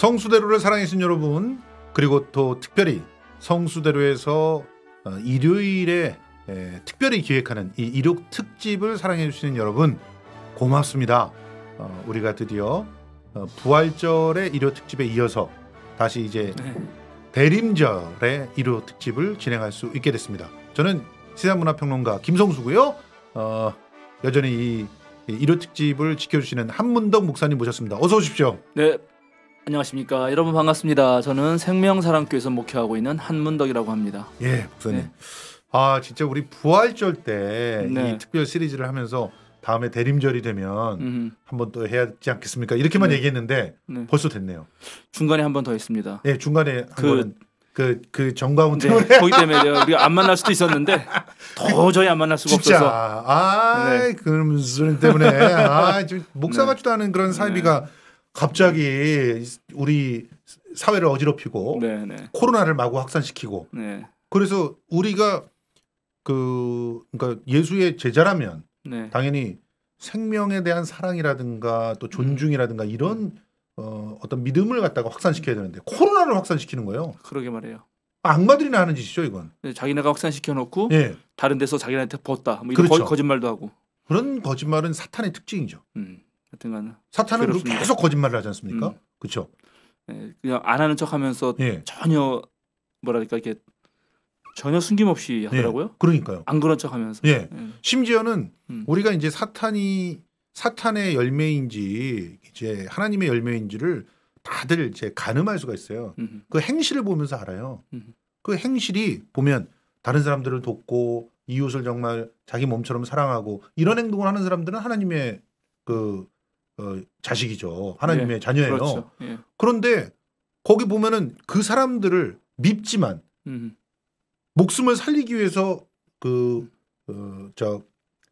성수대로를 사랑해주신 여러분 그리고 또 특별히 성수대로에서 어, 일요일에 특별히 기획하는 이 일욕 특집을 사랑해주시는 여러분 고맙습니다. 어, 우리가 드디어 어, 부활절의 일요 특집에 이어서 다시 이제 네. 대림절의 일요 특집을 진행할 수 있게 됐습니다. 저는 시사문화평론가 김성수고요. 어, 여전히 이 일요 특집을 지켜주시는 한문덕 목사님 모셨습니다. 어서 오십시오. 네, 안녕하십니까. 여러분 반갑습니다. 저는 생명사랑교에서 목회하고 있는 한문덕이라고 합니다. 예, 목사님. 네. 아, 진짜 우리 부활절 때이 네. 특별 시리즈를 하면서 다음에 대림절이 되면 한 번 또 해야 지 않겠습니까? 이렇게만 네. 얘기했는데 네. 벌써 됐네요. 중간에 한 번 더 있습니다. 예, 중간에 그 그그 그 정광훈 네, 때문에 거기 때문에 우리가 안 만날 수도 있었는데 도저히 안 만날 수가 진짜. 없어서 아 네. 그런 소리 때문에 아 목사 네. 같지도 않은 그런 사이비가 네. 갑자기 우리 사회를 어지럽히고 네네. 네. 코로나를 마구 확산시키고 네. 그래서 우리가 그 그러니까 예수의 제자라면 네. 당연히 생명에 대한 사랑이라든가 또 음. 존중이라든가 이런 음. 어, 어떤 믿음을 갖다가 확산시켜야 되는데 코로나를 확산시키는 거예요. 그러게 말이요 악마들이나 하는 짓이죠 이건. 네, 자기네가 확산시켜 놓고 예. 다른 데서 자기네한테 벗다. 뭐 이런 그렇죠. 거짓말도 하고. 그런 거짓말은 사탄의 특징이죠. 음. 하여튼간 사탄은 계속 거짓말을 하지 않습니까? 음. 그렇죠. 네, 그냥 안 하는 척하면서 예. 전혀 뭐랄까 이게 전혀 숨김없이 예, 하더라고요. 예. 그러니까요. 안 그런 척하면서. 예. 예. 심지어는 음. 우리가 이제 사탄이 사탄의 열매인지 이제 하나님의 열매인지를 다들 이제 가늠할 수가 있어요. 음흠. 그 행실을 보면서 알아요. 음흠. 그 행실이 보면 다른 사람들을 돕고 이웃을 정말 자기 몸처럼 사랑하고 이런 행동을 하는 사람들은 하나님의 그 어, 자식이죠. 하나님의 예, 자녀예요. 그렇죠. 예. 그런데 거기 보면은 그 사람들을 밉지만 음. 목숨을 살리기 위해서 그저 어,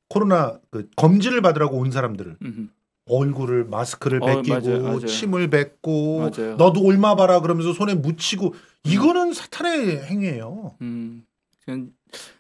코로나 그 검진을 받으라고 온 사람들을 음. 얼굴을 마스크를 어, 벗기고 어, 맞아요, 맞아요. 침을 뱉고 맞아요. 너도 올마 봐라 그러면서 손에 묻히고 음. 이거는 음. 사탄의 행위예요. 음.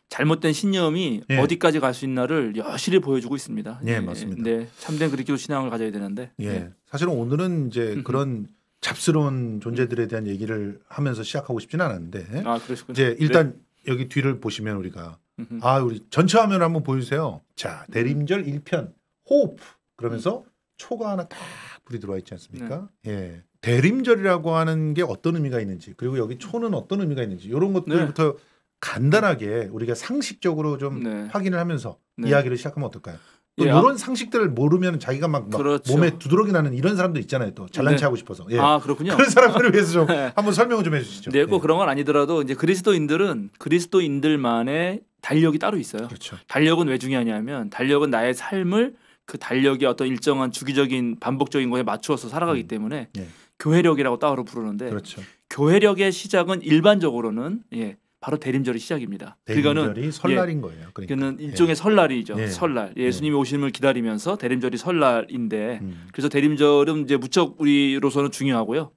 잘못된 신념이 예. 어디까지 갈 수 있나를 여실히 보여주고 있습니다. 예, 예 맞습니다. 네, 참된 그리스도 신앙을 가져야 되는데. 예, 네. 사실은 오늘은 이제 그런 잡스러운 존재들에 대한 얘기를 하면서 시작하고 싶지는 않았는데. 아, 그러시군요. 이제 네. 일단 네. 여기 뒤를 보시면 우리가 아, 우리 전체 화면 을 한번 보여주세요. 자, 음. 대림절 1편 호흡 그러면서 음. 초가 하나 딱 불이 들어와 있지 않습니까? 네. 예. 대림절이라고 하는 게 어떤 의미가 있는지 그리고 여기 음. 초는 어떤 의미가 있는지 이런 네. 것들부터 네. 간단하게 우리가 상식적으로 좀 네. 확인을 하면서 네. 이야기를 시작하면 어떨까요? 또 예, 이런 아- 상식들을 모르면 자기가 막, 막 그렇죠. 몸에 두드러기 나는 이런 사람도 있잖아요. 또 잘난 네. 체하고 싶어서. 예. 아 그렇군요. 그런 사람들을 위해서 좀 네. 한번 설명을 좀 해주시죠. 네, 꼭 예. 그런 건 아니더라도 이제 그리스도인들은 그리스도인들만의 달력이 따로 있어요. 그렇죠. 달력은 왜 중요하냐면 달력은 나의 삶을 그 달력이 어떤 일정한 주기적인 반복적인 것에 맞추어서 살아가기 음. 때문에 예. 교회력이라고 따로 부르는데 그렇죠. 교회력의 시작은 일반적으로는 예. 바로 대림절이 시작입니다. 대림절이 는 예, 설날인 예, 거예요. 그러니까. 그는 예. 일종의 예. 설날이죠. 예. 설날. 예. 예수님이 오심을 기다리면서 대림절이 설날인데 음. 그래서 대림절은 이제 무척 우리로서는 중요하고요.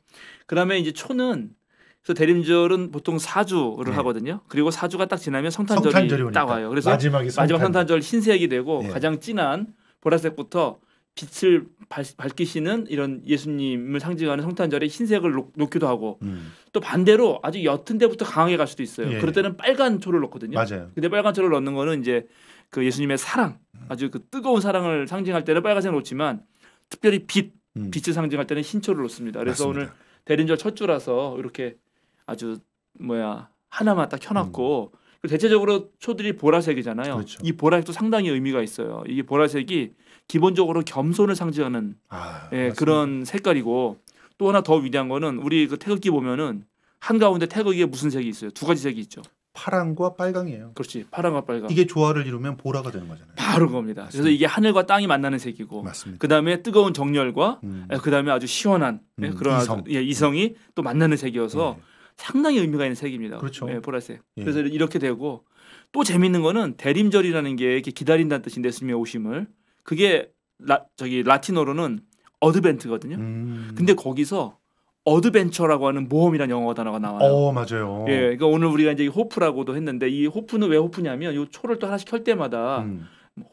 그다음에 이제 초는 그래서 대림절은 보통 사주를 하거든요. 그리고 사주가 딱 지나면 성탄절이, 성탄절이 딱 와요. 그래서 마지막이 성탄. 마지막 성탄절 흰색이 되고 가장 진한 보라색부터 빛을 밝히시는 이런 예수님을 상징하는 성탄절에 흰색을 놓, 기도 하고 음. 또 반대로 아주 옅은 데부터 강하게 갈 수도 있어요. 예, 예. 그럴 때는 빨간 초를 넣거든요. 맞아요. 근데 빨간 초를 넣는 거는 이제 그 예수님의 사랑, 아주 그 뜨거운 사랑을 상징할 때는 빨간색을 놓지만 특별히 빛, 음. 빛을 상징할 때는 흰 초를 놓습니다. 그래서 맞습니다. 오늘 대림절 첫 주라서 이렇게 아주 뭐야 하나만 딱 켜놨고 음. 그 대체적으로 초들이 보라색이잖아요. 그렇죠. 이 보라색도 상당히 의미가 있어요. 이게 보라색이 기본적으로 겸손을 상징하는 아, 예, 그런 색깔이고 또 하나 더 위대한 거는 우리 그 태극기 보면은 한 가운데 태극기에 무슨 색이 있어요? 두 가지 색이 있죠. 파랑과 빨강이에요. 그렇지. 파랑과 빨강. 이게 조화를 이루면 보라가 되는 거잖아요. 바로 겁니다. 맞습니다. 그래서 이게 하늘과 땅이 만나는 색이고, 맞습니다. 그다음에 뜨거운 정열과 음. 예, 그다음에 아주 시원한 예, 음, 그런 이성. 아주, 예, 이성이 또 만나는 색이어서 예. 상당히 의미가 있는 색입니다. 그렇죠. 예, 보라색. 예. 그래서 이렇게 되고 또 재밌는 거는 대림절이라는 게 이렇게 기다린다는 뜻인데 스며 오심을 그게 라, 저기 라틴어로는 어드벤트거든요. 음. 근데 거기서 어드벤처라고 하는 모험이란 영어 단어가 나와요. 어, 맞아요. 예, 그러니까 오늘 우리가 이제 호프라고도 했는데 이 호프는 왜 호프냐면 요 초를 또 하나씩 켤 때마다 음.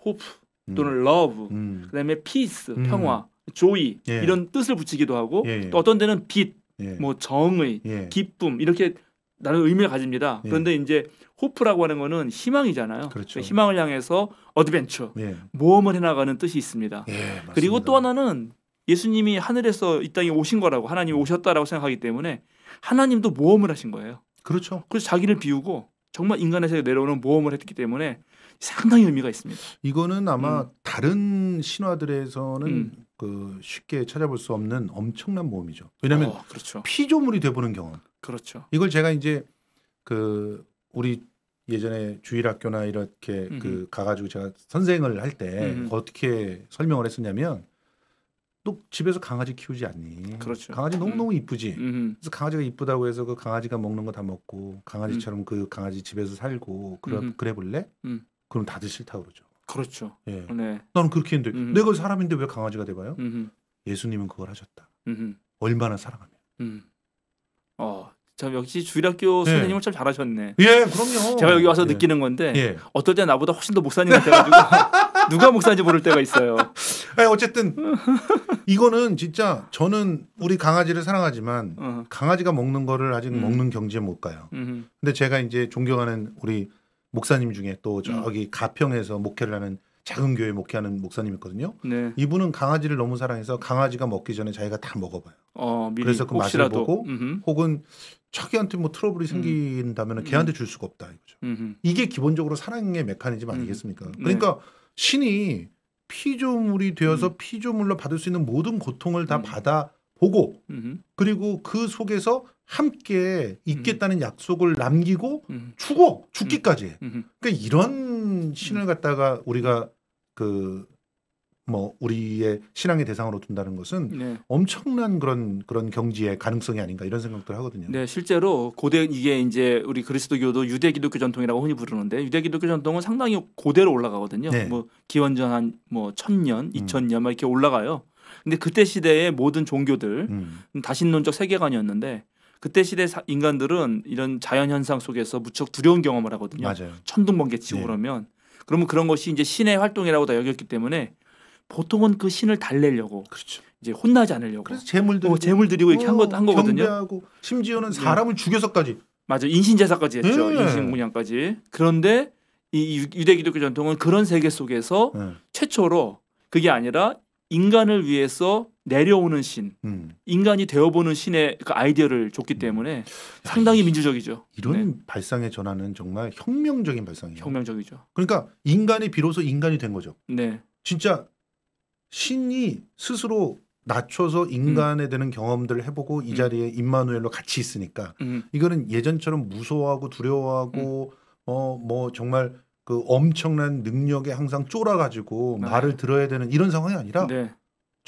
호프 음. 또는 음. 러브, 음. 그다음에 피스, 음. 평화, 조이 예. 이런 뜻을 붙이기도 하고 예. 또 어떤 데는 빛, 예. 뭐 정의, 예. 기쁨 이렇게 나는 의미를 가집니다. 예. 그런데 이제 호프라고 하는 거는 희망이잖아요. 그렇죠. 그러니까 희망을 향해서 어드벤처, 예. 모험을 해나가는 뜻이 있습니다. 예, 그리고 또 하나는 예수님이 하늘에서 이 땅에 오신 거라고 하나님이 오셨다라고 생각하기 때문에 하나님도 모험을 하신 거예요. 그렇죠. 그래서 자기를 비우고 정말 인간에서 내려오는 모험을 했기 때문에 상당히 의미가 있습니다. 이거는 아마 음. 다른 신화들에서는 음. 그 쉽게 찾아볼 수 없는 엄청난 모험이죠. 왜냐하면 어, 그렇죠. 피조물이 돼보는 경험. 그렇죠. 이걸 제가 이제 그 우리 예전에 주일학교나 이렇게 음흠. 그 가가지고 제가 선생을 할 때 어떻게 설명을 했었냐면 또 집에서 강아지 키우지 않니? 그렇죠. 강아지 음. 너무 너무 이쁘지. 그래서 강아지가 이쁘다고 해서 그 강아지가 먹는 거 다 먹고 강아지처럼 음. 그 강아지 집에서 살고 그래 음. 그래 볼래? 그럼 다들 싫다 그러죠. 그렇죠. 예. 네. 나는 그렇게 했는데 내가 사람인데 왜 강아지가 돼봐요? 예수님은 그걸 하셨다. 얼마나 사랑하면. 음. 어, 참 역시 주일학교 예. 선생님을 참 잘하셨네. 예, 그럼요. 제가 여기 와서 예. 느끼는 건데 예. 어떨 때 나보다 훨씬 더 목사님 같아가지고 누가 목사인지 모를 때가 있어요. 아니, 예, 어쨌든 이거는 진짜 저는 우리 강아지를 사랑하지만 어. 강아지가 먹는 거를 아직 음. 먹는 경지에 못 가요. 음 근데 제가 이제 존경하는 우리 목사님 중에 또 저기 음. 가평에서 목회를 하는 작은 교회 목회하는 목사님이거든요. 네. 이분은 강아지를 너무 사랑해서 강아지가 먹기 전에 자기가 다 먹어봐요. 어, 그래서 그 혹시라도. 맛을 보고 음흠. 혹은 자기한테 뭐 트러블이 음. 생긴다면 은 걔한테 음. 줄 수가 없다 이거죠. 음흠. 이게 기본적으로 사랑의 메커니즘 음. 아니겠습니까? 음. 그러니까 네. 신이 피조물이 되어서 음. 피조물로 받을 수 있는 모든 고통을 다 음. 받아 보고 그리고 그 속에서 함께 있겠다는 약속을 남기고 죽어 죽기까지. 그러니까 이런 신을 갖다가 우리가 그뭐 우리의 신앙의 대상으로 둔다는 것은 네. 엄청난 그런 그런 경지의 가능성이 아닌가 이런 생각들 하거든요. 네, 실제로 고대 이게 이제 우리 그리스도교도 유대 기독교 전통이라고 흔히 부르는데 유대 기독교 전통은 상당히 고대로 올라가거든요. 네. 뭐 기원전 한뭐 1000년, 2000년 음. 막 이렇게 올라가요. 근데 그때 시대의 모든 종교들 음. 다신론적 세계관이었는데 그때 시대 인간들은 이런 자연 현상 속에서 무척 두려운 경험을 하거든요. 맞아요. 천둥 번개 치고 네. 그러면 그러면 그런 것이 이제 신의 활동이라고 다 여겼기 때문에 보통은 그 신을 달래려고 그렇죠. 이제 혼나지 않으려고 그래서 재물 들이고 어, 재물 드리고 이렇게 어, 한, 거, 한 거거든요. 경배하고 심지어는 사람을 네. 죽여서까지 맞아 인신 제사까지 했죠. 네. 인신 공양까지 그런데 이 유대 기독교 전통은 그런 세계 속에서 네. 최초로 그게 아니라 인간을 위해서 내려오는 신, 음. 인간이 되어보는 신의 그 아이디어를 줬기 음. 때문에 상당히 야, 민주적이죠. 이런 네. 발상의 전환은 정말 혁명적인 발상이에요. 혁명적이죠. 그러니까 인간이 비로소 인간이 된 거죠. 네. 진짜 신이 스스로 낮춰서 인간에 음. 되는 경험들을 해보고 이 음. 자리에 음. 임마누엘로 같이 있으니까 음. 이거는 예전처럼 무서워하고 두려워하고 어 뭐 정말 그 엄청난 능력에 항상 쫄아가지고 네. 말을 들어야 되는 이런 상황이 아니라 네.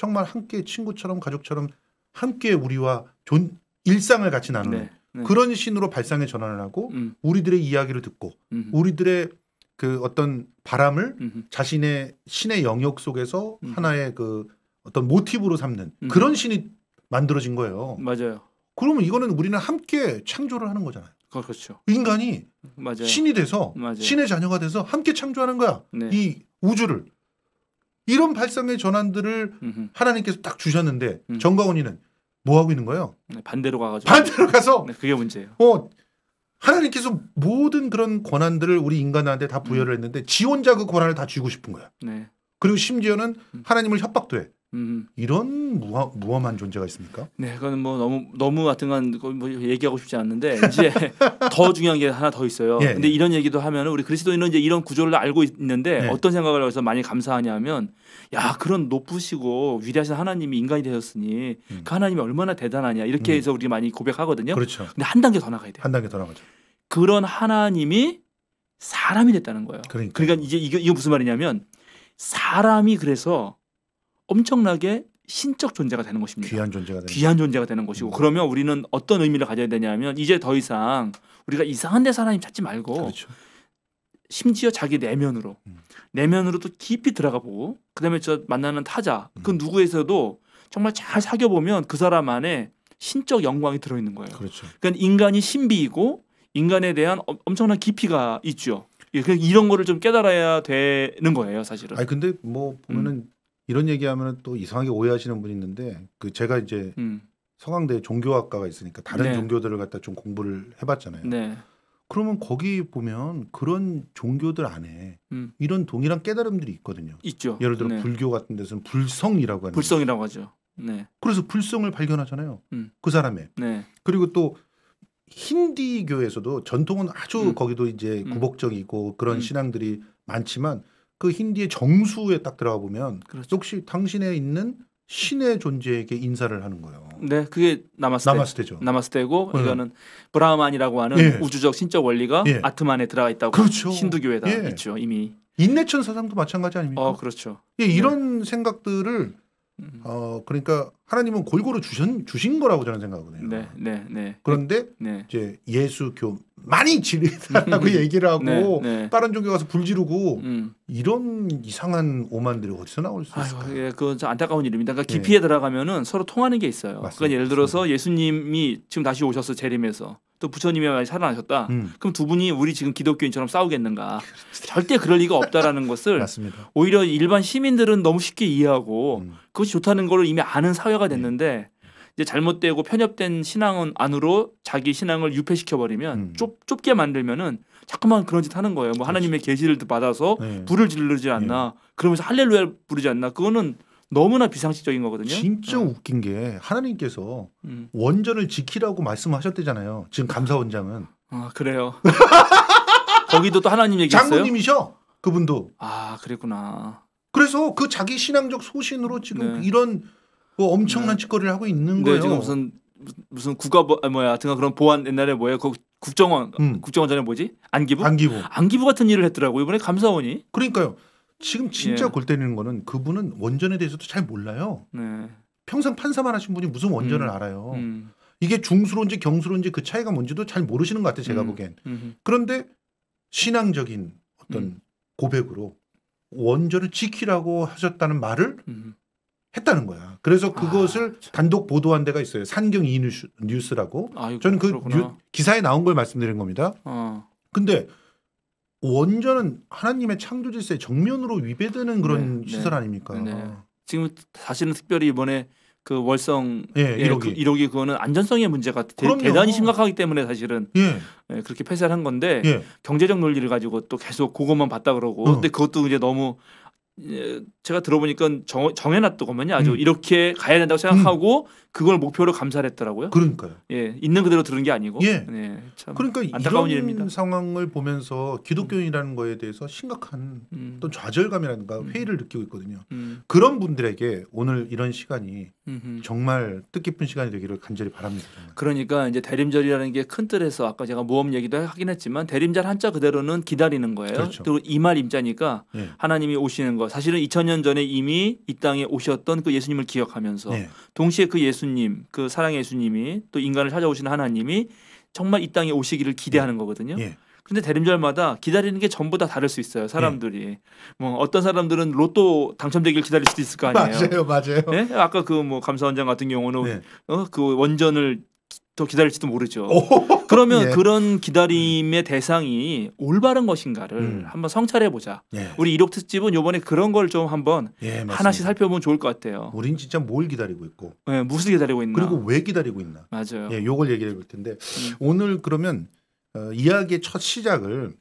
정말 함께 친구처럼 가족처럼 함께 우리와 존, 일상을 같이 나누는 네, 네. 그런 신으로 발상의 전환을 하고 음. 우리들의 이야기를 듣고 음흠. 우리들의 그 어떤 바람을 음흠. 자신의 신의 영역 속에서 음 하나의 그 어떤 모티브로 삼는 그런 신이 만들어진 거예요. 맞아요. 그러면 이거는 우리는 함께 창조를 하는 거잖아요. 그, 그렇죠. 인간이 맞아요. 신이 돼서 맞아요. 신의 자녀가 돼서 함께 창조하는 거야. 네. 이 우주를. 이런 발상의 전환들을 음흠. 하나님께서 딱 주셨는데 음. 정광훈이는 뭐 하고 있는 거예요? 네, 반대로 가가지고 반대로 가서 네, 그게 문제예요. 어 하나님께서 모든 그런 권한들을 우리 인간한테 다 부여를 음. 했는데 지 혼자 그 권한을 다 쥐고 싶은 거야. 네. 그리고 심지어는 음. 하나님을 협박도 해. 음. 이런 무하, 무엄한 존재가 있습니까? 네, 그건 뭐 너무 너무 하여튼뭐 얘기하고 싶지 않는데 이제 더 중요한 게 하나 더 있어요. 예. 근데 예. 이런 얘기도 하면 우리 그리스도인은 이제 이런 구조를 알고 있는데 예. 어떤 생각을 해서 많이 감사하냐면 야 그런 높으시고 위대하신 하나님이 인간이 되셨으니 음. 그 하나님이 얼마나 대단하냐 이렇게 음. 해서 우리 많이 고백하거든요. 그렇죠. 근데 한 단계 더 나가야 돼한 단계 더 나가죠. 그런 하나님이 사람이 됐다는 거예요. 그러니까, 그러니까 이제 이게, 이게 무슨 말이냐면 사람이 그래서 엄청나게 신적 존재가 되는 것입니다. 귀한 존재가 되는, 귀한 존재가 되는 것이고 음. 그러면 우리는 어떤 의미를 가져야 되냐면 이제 더 이상 우리가 이상한 데사람 찾지 말고 그렇죠. 심지어 자기 내면으로 음. 내면으로도 깊이 들어가 보고 그다음에 저 만나는 타자 그 음. 그 누구에서도 정말 잘 사겨 보면 그 사람 안에 신적 영광이 들어 있는 거예요. 그렇죠. 그러니까 인간이 신비이고 인간에 대한 엄청난 깊이가 있죠. 예, 그러니까 이런 거를 좀 깨달아야 되는 거예요, 사실은. 아 근데 뭐 보면은 음. 이런 얘기하면 또 이상하게 오해하시는 분이 있는데 그 제가 이제 음. 서강대 종교학과가 있으니까 다른 네. 종교들을 갖다 좀 공부를 해봤잖아요. 네. 그러면 거기 보면 그런 종교들 안에 음. 이런 동일한 깨달음들이 있거든요. 있죠. 예를 들어 네. 불교 같은 데서는 불성이라고 하는 불성이라고 하죠. 네. 그래서 불성을 발견하잖아요. 음. 그 사람의. 네. 그리고 또 힌디교에서도 전통은 아주 음. 거기도 이제 음. 구복적이고 그런 음. 신앙들이 많지만 그 힌디의 정수에 딱 들어가 보면 그렇죠. 역시 당신에 있는 신의 존재에게 인사를 하는 거예요. 네, 그게 나마스테. 나마스테죠. 나마스테고 네. 이거는 브라만이라고 하는 예. 우주적 신적 원리가 예. 아트만에 들어가 있다고 그렇죠. 힌두교에다 예. 있죠 이미. 인내천 사상도 마찬가지 아닙니까? 어, 그렇죠. 예, 네. 이런 네. 생각들을 어 그러니까 하나님은 골고루 주신 주신 거라고 저는 생각하거든요. 네, 네, 네. 그런데 네. 이제 예수교 많이 지르라고 음, 음. 얘기를 하고 네, 다른 네. 종교 가서 불지르고 음. 이런 이상한 오만들이 어디서 나올 수 있을까? 아 예, 그건 참 안타까운 일입니다. 그러니까 예. 깊이에 들어가면은 서로 통하는 게 있어요. 맞습니다. 그러니까 예를 들어서 예수님이 지금 다시 오셔서 재림해서 또 부처님이 살아나셨다. 음. 그럼 두 분이 우리 지금 기독교인처럼 싸우겠는가? 절대 그럴 리가 없다라는 것을 오히려 일반 시민들은 너무 쉽게 이해하고 음. 그것이 좋다는 걸 이미 아는 사회가 네. 됐는데 이제 잘못되고 편협된 신앙은 안으로 자기 신앙을 유폐시켜 버리면 음. 좁 좁게 만들면은 자꾸만 그런 짓 하는 거예요. 뭐 그렇지. 하나님의 계시를 받아서 네. 불을 지르지 않나 네. 그러면서 할렐루야 부르지 않나 그거는 너무나 비상식적인 거거든요. 진짜 어. 웃긴 게 하나님께서 음. 원전을 지키라고 말씀하셨대잖아요. 지금 감사원장은. 아 그래요. 거기도 또 하나님 얘기했어요. 장로님이셔 그분도. 아 그랬구나. 그래서 그 자기 신앙적 소신으로 지금 네. 이런 뭐 엄청난 네. 짓거리를 하고 있는 네, 거예요. 지금 무슨 무슨 국가 보, 아, 뭐야 하여 그런 보안 옛날에 뭐예요 그 국정원 음. 국정원 전에 뭐지 안기부 안기부 안기부 같은 일을 했더라고 이번에 감사원이 그러니까요 지금 진짜 예. 골 때리는 거는 그분은 원전에 대해서도 잘 몰라요. 네. 평생 판사만 하신 분이 무슨 원전을 음. 알아요. 음. 이게 중수로인지 경수로인지 그 차이가 뭔지도 잘 모르시는 것 같아요. 제가 음. 보기엔. 음흠. 그런데 신앙적인 어떤 음. 고백으로 원전을 지키라고 하셨다는 말을 음. 했다는 거야. 그래서 아, 그것을 아, 단독 보도한 데가 있어요. 산경 이뉴스라고. 저는 그 뉴, 기사에 나온 걸 말씀드린 겁니다. 어. 근데 원전은 하나님의 창조 질서에 정면으로 위배되는 그런 네, 네. 시설 아닙니까? 네. 지금 사실은 특별히 이번에 그 월성 예, 1호기. 예, 그 1호기 그거는 안전성의 문제가 대, 대단히 심각하기 때문에 사실은 예. 예, 그렇게 폐쇄를 한 건데 예. 경제적 논리를 가지고 또 계속 그것만 봤다 그러고 어. 근데 그것도 이제 너무 예, 제가 들어보니까 정, 정해놨더구만요 아주 음. 이렇게 가야 된다고 생각하고 음. 그걸 목표로 감사를 했더라고요. 그러니까요. 예, 있는 그대로 들은 게 아니고. 예, 예참 네, 그러니까 안타까운 이런 일입니다. 상황을 보면서 기독교인이라는 음. 거에 대해서 심각한 음. 어 좌절감이라든가 회의를 음. 느끼고 있거든요. 음. 그런 분들에게 오늘 이런 시간이 음흠. 정말 뜻깊은 시간이 되기를 간절히 바랍니다. 정말. 그러니까 이제 대림절이라는 게 큰 틀에서 아까 제가 모험 얘기도 하긴 했지만 대림절 한자 그대로는 기다리는 거예요. 그렇죠. 또 이말 임자니까 예. 하나님이 오시는 거. 사실은 2000년 전에 이미 이 땅에 오셨던 그 예수님을 기억하면서 예. 동시에 그 예수 예수님, 그 사랑의 예수님이 또 인간을 찾아오시는 하나님이 정말 이 땅에 오시기를 기대하는 네. 거거든요. 예. 근데 대림절마다 기다리는 게 전부 다 다를 수 있어요. 사람들이 네. 뭐 어떤 사람들은 로또 당첨되기를 기다릴 수도 있을 거 아니에요. 맞아요, 맞아요. 네? 아까 그 뭐 감사원장 같은 경우는 네. 어, 그 원전을 더 기다릴지도 모르죠. 그러면 예. 그런 기다림의 대상이 올바른 것인가를 음. 한번 성찰해 보자. 예. 우리 이력 특집은 요번에 그런 걸 좀 한번 예, 하나씩 살펴보면 좋을 것 같아요. 우린 진짜 뭘 기다리고 있고, 예, 무엇을 기다리고 있나, 그리고 왜 기다리고 있나. 맞아요. 예, 요걸 얘기해 볼 텐데 음. 오늘 그러면 어, 이야기의 첫 시작을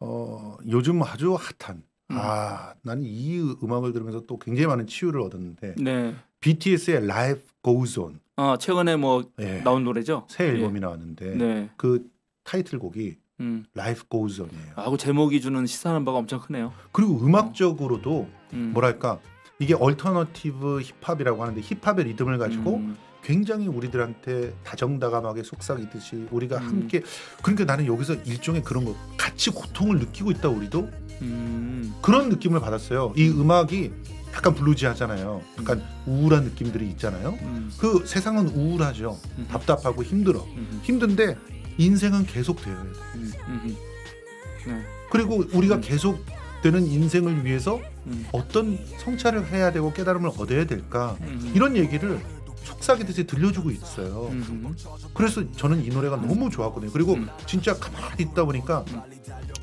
어, 요즘 아주 핫한 음. 아, 나는 이 음악을 들으면서 또 굉장히 많은 치유를 얻었는데 네. BTS의 Life Goes On. 아 최근에 뭐 네. 나온 노래죠? 새 예. 앨범이 예. 나왔는데 네. 그 타이틀곡이 음. Life Goes On이에요. 아, 그 제목이 주는 시사하는 바가 엄청 크네요. 그리고 음악적으로도 어. 음. 뭐랄까 이게 얼터너티브 힙합이라고 하는데 힙합의 리듬을 가지고 음. 굉장히 우리들한테 다정다감하게 속삭이듯이 우리가 음. 함께 그러니까 나는 여기서 일종의 그런 거 같이 고통을 느끼고 있다 우리도 음. 그런 느낌을 받았어요. 이 음악이 약간 블루지하잖아요. 약간 음. 우울한 느낌들이 있잖아요. 음. 그 세상은 우울하죠. 음. 답답하고 힘들어. 힘든데 인생은 계속 되어야 돼. 네. 그리고 우리가 계속 되는 인생을 위해서 어떤 성찰을 해야 되고 깨달음을 얻어야 될까 이런 얘기를 속삭이듯이 들려주고 있어요. 음. 그래서 저는 이 노래가 음. 너무 좋았거든요. 그리고 음. 진짜 가만히 있다 보니까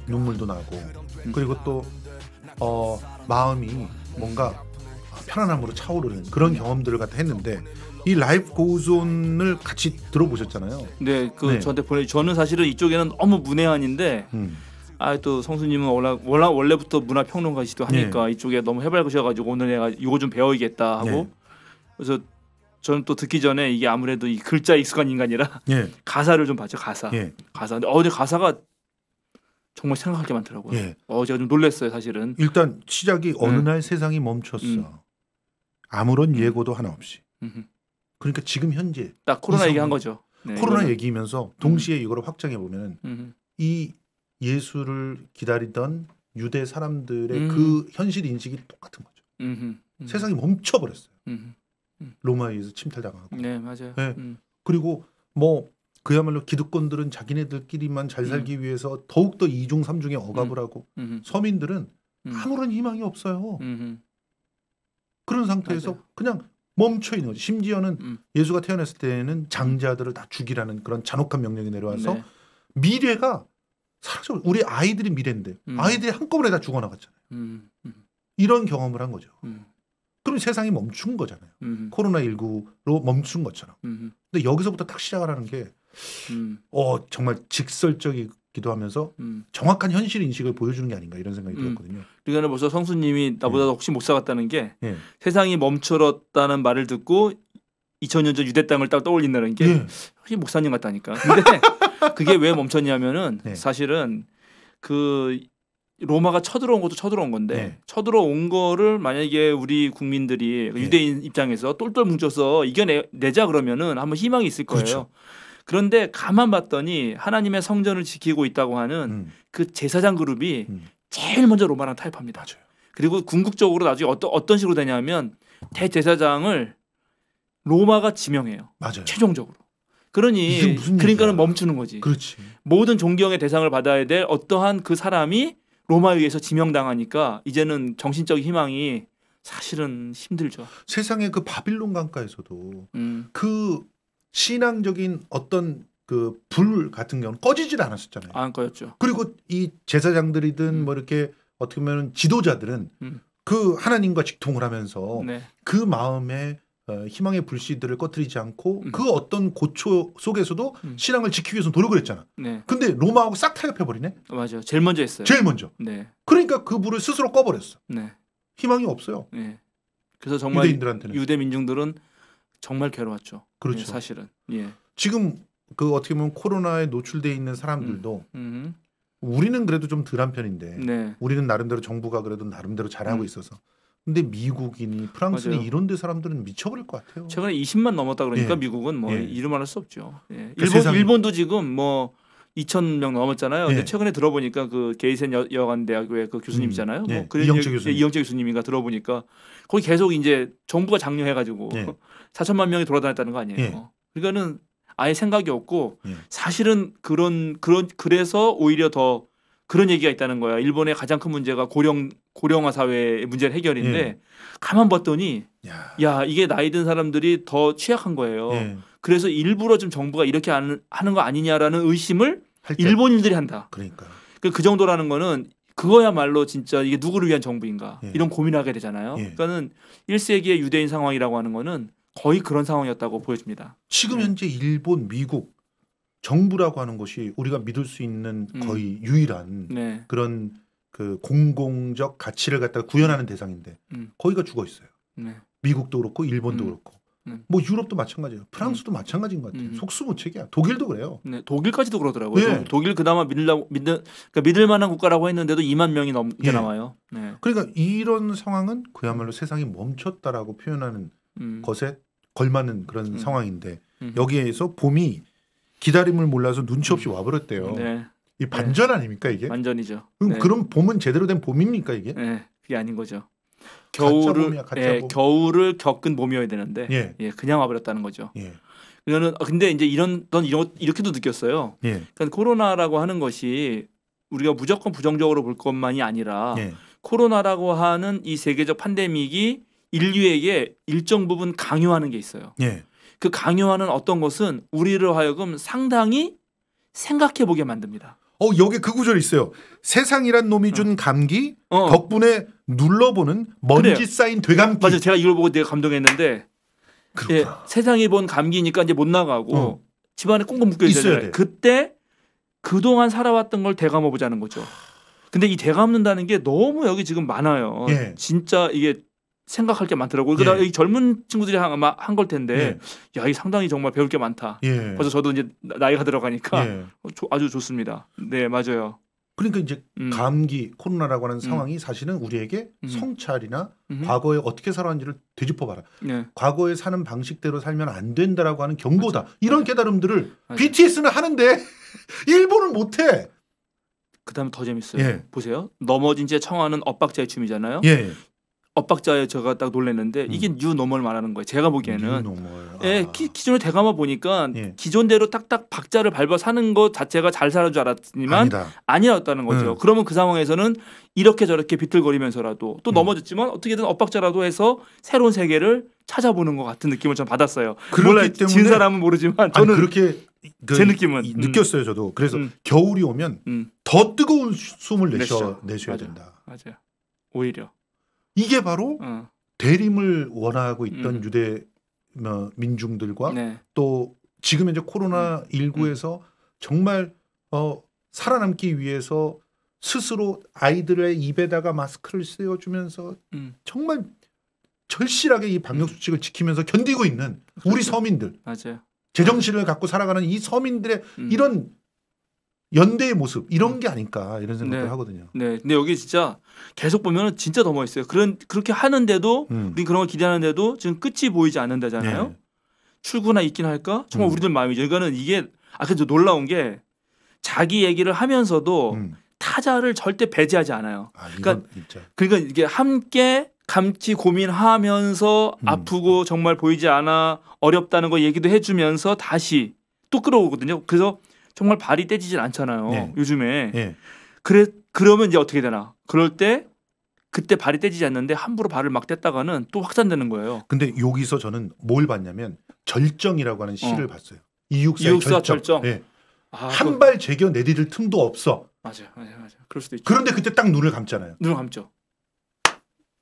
눈물도 나고 그리고 또 어, 마음이 뭔가 편안함으로 차오르는 그런 경험들을 갖다 했는데 이 라이프 고우존을 같이 들어보셨잖아요. 네, 그 네. 저한테 보내. 저는 사실은 이쪽에는 너무 문외한인데. 음. 아또 성수님은 원래, 원래 원래부터 문화 평론가시도 네. 하니까 네. 이쪽에 너무 해발으셔가지고 오늘 내가 이거 좀 배워야겠다 하고 네. 그래서 저는 또 듣기 전에 이게 아무래도 이 글자 익숙한 인간이라 네. 가사를 좀 봤죠 가사 예. 가사 근데 어제 가사가 정말 생각할게 많더라고요. 예. 어, 제가 좀 놀랐어요, 사실은. 일단 시작이 네. 어느 날 세상이 멈췄어. 음. 아무런 음. 예고도 하나 없이. 음흠. 그러니까 지금 현재 딱 코로나 얘기한 거죠. 네, 코로나 이거는. 음. 얘기면서 동시에 음. 이걸 확장해 보면 은이 예수를 기다리던 유대 사람들의 음. 그 현실 인식이 똑같은 거죠. 음흠, 음흠. 세상이 멈춰버렸어요. 음흠, 음. 로마에서 침탈당하고. 네 맞아요. 네. 그리고 뭐 그야말로 기득권들은 자기네들끼리만 잘 살기 음. 위해서 더욱더 이중 삼중에 억압을 음. 하고 음 서민들은 아무런 희망이 없어요. 음 그런 상태에서 맞아요. 그냥 멈춰 있는 거죠. 심지어는 음. 예수가 태어났을 때는 장자들을 다 죽이라는 그런 잔혹한 명령이 내려와서 네. 미래가 사라져 우리 아이들이 미래인데 음. 아이들이 한꺼번에 다 죽어나갔잖아요. 음. 이런 경험을 한 거죠. 그럼 세상이 멈춘 거잖아요. 코로나 19로 멈춘 것처럼. 근데 여기서부터 딱 시작을 하는 게 음. 어 정말 직설적이기도 하면서 음. 정확한 현실 인식을 보여주는 게 아닌가 이런 생각이 음. 들었거든요. 그러니까 벌써 성수님이 예. 나보다 예. 혹시 못 살았다는 게 예. 세상이 멈춰었다는 말을 듣고 2000년 전 유대 땅을 딱 떠올린다는 게 예. 사실 목사님 같다니까. 근데 그게 왜 멈췄냐면은 네. 사실은 그 로마가 쳐들어온 것도 쳐들어온 건데 네. 쳐들어온 거를 만약에 우리 국민들이 네. 유대인 입장에서 똘똘 뭉쳐서 이겨내자 그러면은 한번 희망이 있을 그렇죠. 거예요. 그렇죠. 그런데 가만 봤더니 하나님의 성전을 지키고 있다고 하는 음. 그 제사장 그룹이 음. 제일 먼저 로마랑 타협합니다. 맞아요. 그리고 궁극적으로 나중에 어떤 어떤 식으로 되냐면 대제사장을 로마가 지명해요. 맞아요. 최종적으로. 그러니 그러니까는 멈추는 거지. 그렇지. 모든 존경의 대상을 받아야 될 어떠한 그 사람이 로마에 의해서 지명당하니까 이제는 정신적 희망이 사실은 힘들죠. 세상에그 바빌론 강가에서도 음. 그 신앙적인 어떤 그 불 같은 경우는 꺼지질 않았었잖아요. 안 꺼졌죠. 그리고 이 제사장들이든 음. 뭐 이렇게 어떻게 보면 지도자들은 음. 그 하나님과 직통을 하면서 네. 그 마음에 어, 희망의 불씨들을 꺼뜨리지 않고 음. 그 어떤 고초 속에서도 음. 신앙을 지키기 위해서 노력을 했잖아. 네. 근데 로마하고 싹 타협해버리네. 맞아요. 제일 먼저 했어요. 제일 먼저. 네. 그러니까 그 불을 스스로 꺼버렸어. 네. 희망이 없어요. 네. 그래서 정말 유대인들한테는. 유대 민중들은 정말 괴로웠죠. 예, 그렇죠. 예, 사실은. 예. 지금 그 어떻게 보면 코로나에 노출돼 있는 사람들도 음. 음. 우리는 그래도 좀 덜한 편인데 네. 우리는 나름대로 정부가 그래도 나름대로 잘하고 음. 있어서 근데 미국이니 프랑스니 맞아요. 이런 데 사람들은 미쳐버릴 것 같아요. 최근에 20만 넘었다 그러니까 예. 미국은 뭐 예. 이름 할수 없죠. 예. 그 일본 세상에. 일본도 지금 뭐 2천 명 넘었잖아요. 근데 예. 최근에 들어보니까 그 게이센 여, 여간 대학의 그 교수님이잖아요. 음. 뭐 네. 이영재 교수님. 이영재 교수님인가 들어보니까 거기 계속 이제 정부가 장려해가지고 예. 4천만 명이 돌아다녔다는 거 아니에요. 예. 그러니까는 아예 생각이 없고 예. 사실은 그런 그런 그래서 오히려 더 그런 얘기가 있다는 거야. 일본의 가장 큰 문제가 고령 고령화 사회의 문제 해결인데 예. 가만 봤더니 야. 야. 이게 나이 든 사람들이 더 취약한 거예요. 예. 그래서 일부러 좀 정부가 이렇게 하는 거 아니냐라는 의심을 일본인들이 한다. 그러니까 그, 그 정도라는 거는 그거야말로 진짜 이게 누구를 위한 정부인가 예. 이런 고민하게 되잖아요. 예. 그러니까는 1세기의 유대인 상황이라고 하는 거는 거의 그런 상황이었다고 보여집니다. 지금 네. 현재 일본, 미국 정부라고 하는 것이 우리가 믿을 수 있는 음. 거의 음. 유일한 네. 그런 그 공공적 가치를 갖다가 구현하는 대상인데 음. 거기가 죽어 있어요. 네. 미국도 그렇고 일본도 음. 그렇고 네. 뭐 유럽도 마찬가지예요. 프랑스도 음. 마찬가지인 것 같아요. 음. 속수무책이야. 독일도 그래요. 네, 독일까지도 그러더라고요. 네. 독일 그나마 믿을 믿을 그러니까 믿을 만한 국가라고 했는데도 2만 명이 넘게 나와요. 예. 네. 그러니까 이런 상황은 그야말로 세상이 멈췄다라고 표현하는 것에 음. 걸맞는 그런 음. 상황인데 음. 여기에서 봄이 기다림을 몰라서 눈치 없이 음. 와버렸대요. 네. 이 네. 반전 네. 아닙니까 이게? 반전이죠. 그럼, 네. 그럼 봄은 제대로 된 봄입니까 이게? 네, 그게 아닌 거죠. 겨울을 가짜 봄이야, 가짜 예, 봄. 겨울을 겪은 봄이어야 되는데 예. 예 그냥 와버렸다는 거죠. 예. 그거는 아, 근데 이제 이런 넌 이런 이렇게도 느꼈어요. 예. 그러니까 코로나라고 하는 것이 우리가 무조건 부정적으로 볼 것만이 아니라 예. 코로나라고 하는 이 세계적 팬데믹이 인류에게 일정 부분 강요하는 게 있어요. 예. 그 강요하는 어떤 것은 우리를 하여금 상당히 생각해 보게 만듭니다. 어 여기 그 구절 있어요. 세상이란 놈이 준 어. 감기 어. 덕분에 눌러보는 먼지 그래요. 쌓인 되감기. 맞아, 제가 이걸 보고 내가 감동했는데. 그렇구나. 예, 세상이 본 감기니까 이제 못 나가고 어. 집안에 꽁꽁 묶여 있어야 돼. 그때 그동안 살아왔던 걸 대감어 보자는 거죠. 근데 이 대감는다는 게 너무 여기 지금 많아요. 예. 진짜 이게 생각할 게 많더라고요. 그다 음 예. 이 젊은 친구들이 아마 한 걸 텐데, 예. 야, 이 상당히 정말 배울 게 많다. 예. 그래서 저도 이제 나이가 들어가니까 예. 어, 아주 좋습니다. 네, 맞아요. 그러니까 이제 음. 감기, 코로나라고 하는 음. 상황이 음. 사실은 우리에게 음. 성찰이나 과거에 어떻게 살았는지를 되짚어봐라. 네. 과거에 사는 방식대로 살면 안 된다라고 하는 경고다. 맞아. 이런 네. 깨달음들을 맞아. BTS는 하는데 일본은 못해. 그다음 더 재밌어요. 예. 보세요. 넘어진 채 청하는 엇박자의 춤이잖아요. 예, 예. 엇박자에 제가 딱 놀랐는데 음. 이게 뉴 노멀 말하는 거예요. 제가 보기에는 예, 아. 예, 기, 기존의 대감화 보니까 예. 기존대로 딱딱 박자를 밟아 사는 것 자체가 잘 사는 줄 알았지만 아니었다는 거죠. 음. 그러면 그 상황에서는 이렇게 저렇게 비틀거리면서라도 또 음. 넘어졌지만 어떻게든 엇박자라도 해서 새로운 세계를 찾아보는 것 같은 느낌을 좀 받았어요. 몰라 진 사람은 모르지만 저는 아니, 그렇게 그, 제 느낌은 음. 느꼈어요 저도. 그래서 음. 겨울이 오면 더 뜨거운 숨을 내쉬 내셔야 된다. 맞아요. 오히려. 이게 바로 어. 대림을 원하고 있던 음. 유대 어, 민중들과 네. 또 지금 이제 코로나 19에서 음. 음. 정말 어 살아남기 위해서 스스로 아이들의 입에다가 마스크를 씌워주면서 음. 정말 절실하게 이 방역 음. 수칙을 지키면서 견디고 있는 우리 그렇죠. 서민들 맞아요. 제정신을 갖고 살아가는 이 서민들의 음. 이런 연대의 모습 이런 음. 게 아닐까 이런 생각을 네. 하거든요. 네. 근데 여기 진짜 계속 보면 진짜 더 멋있어요. 그런 그렇게 하는데도 음. 우린 그런 걸 기대하는데도 지금 끝이 보이지 않는다잖아요. 네. 출구나 있긴 할까? 정말 음. 우리들 마음이죠. 이거는 이게 아그래 놀라운 게 자기 얘기를 하면서도 음. 타자를 절대 배제하지 않아요. 아, 그러니까 진짜. 그러니까 이게 함께 감치 고민하면서 음. 아프고 정말 보이지 않아 어렵다는 거 얘기도 해주면서 다시 또 끌어오거든요. 그래서 정말 발이 떼지질 않잖아요. 네. 요즘에. 네. 그래 그러면 이제 어떻게 되나? 그럴 때 그때 발이 떼지지 않는데 함부로 발을 막 뗐다가는 또 확산되는 거예요. 근데 여기서 저는 뭘 봤냐면 절정이라고 하는 시를 어. 봤어요. 이육사 절정. 절정. 네. 아, 한발 제겨 내디딜 틈도 없어. 맞아요, 맞아요, 맞아요. 그럴 수도 있죠. 그런데 그때 딱 눈을 감잖아요. 눈을 감죠.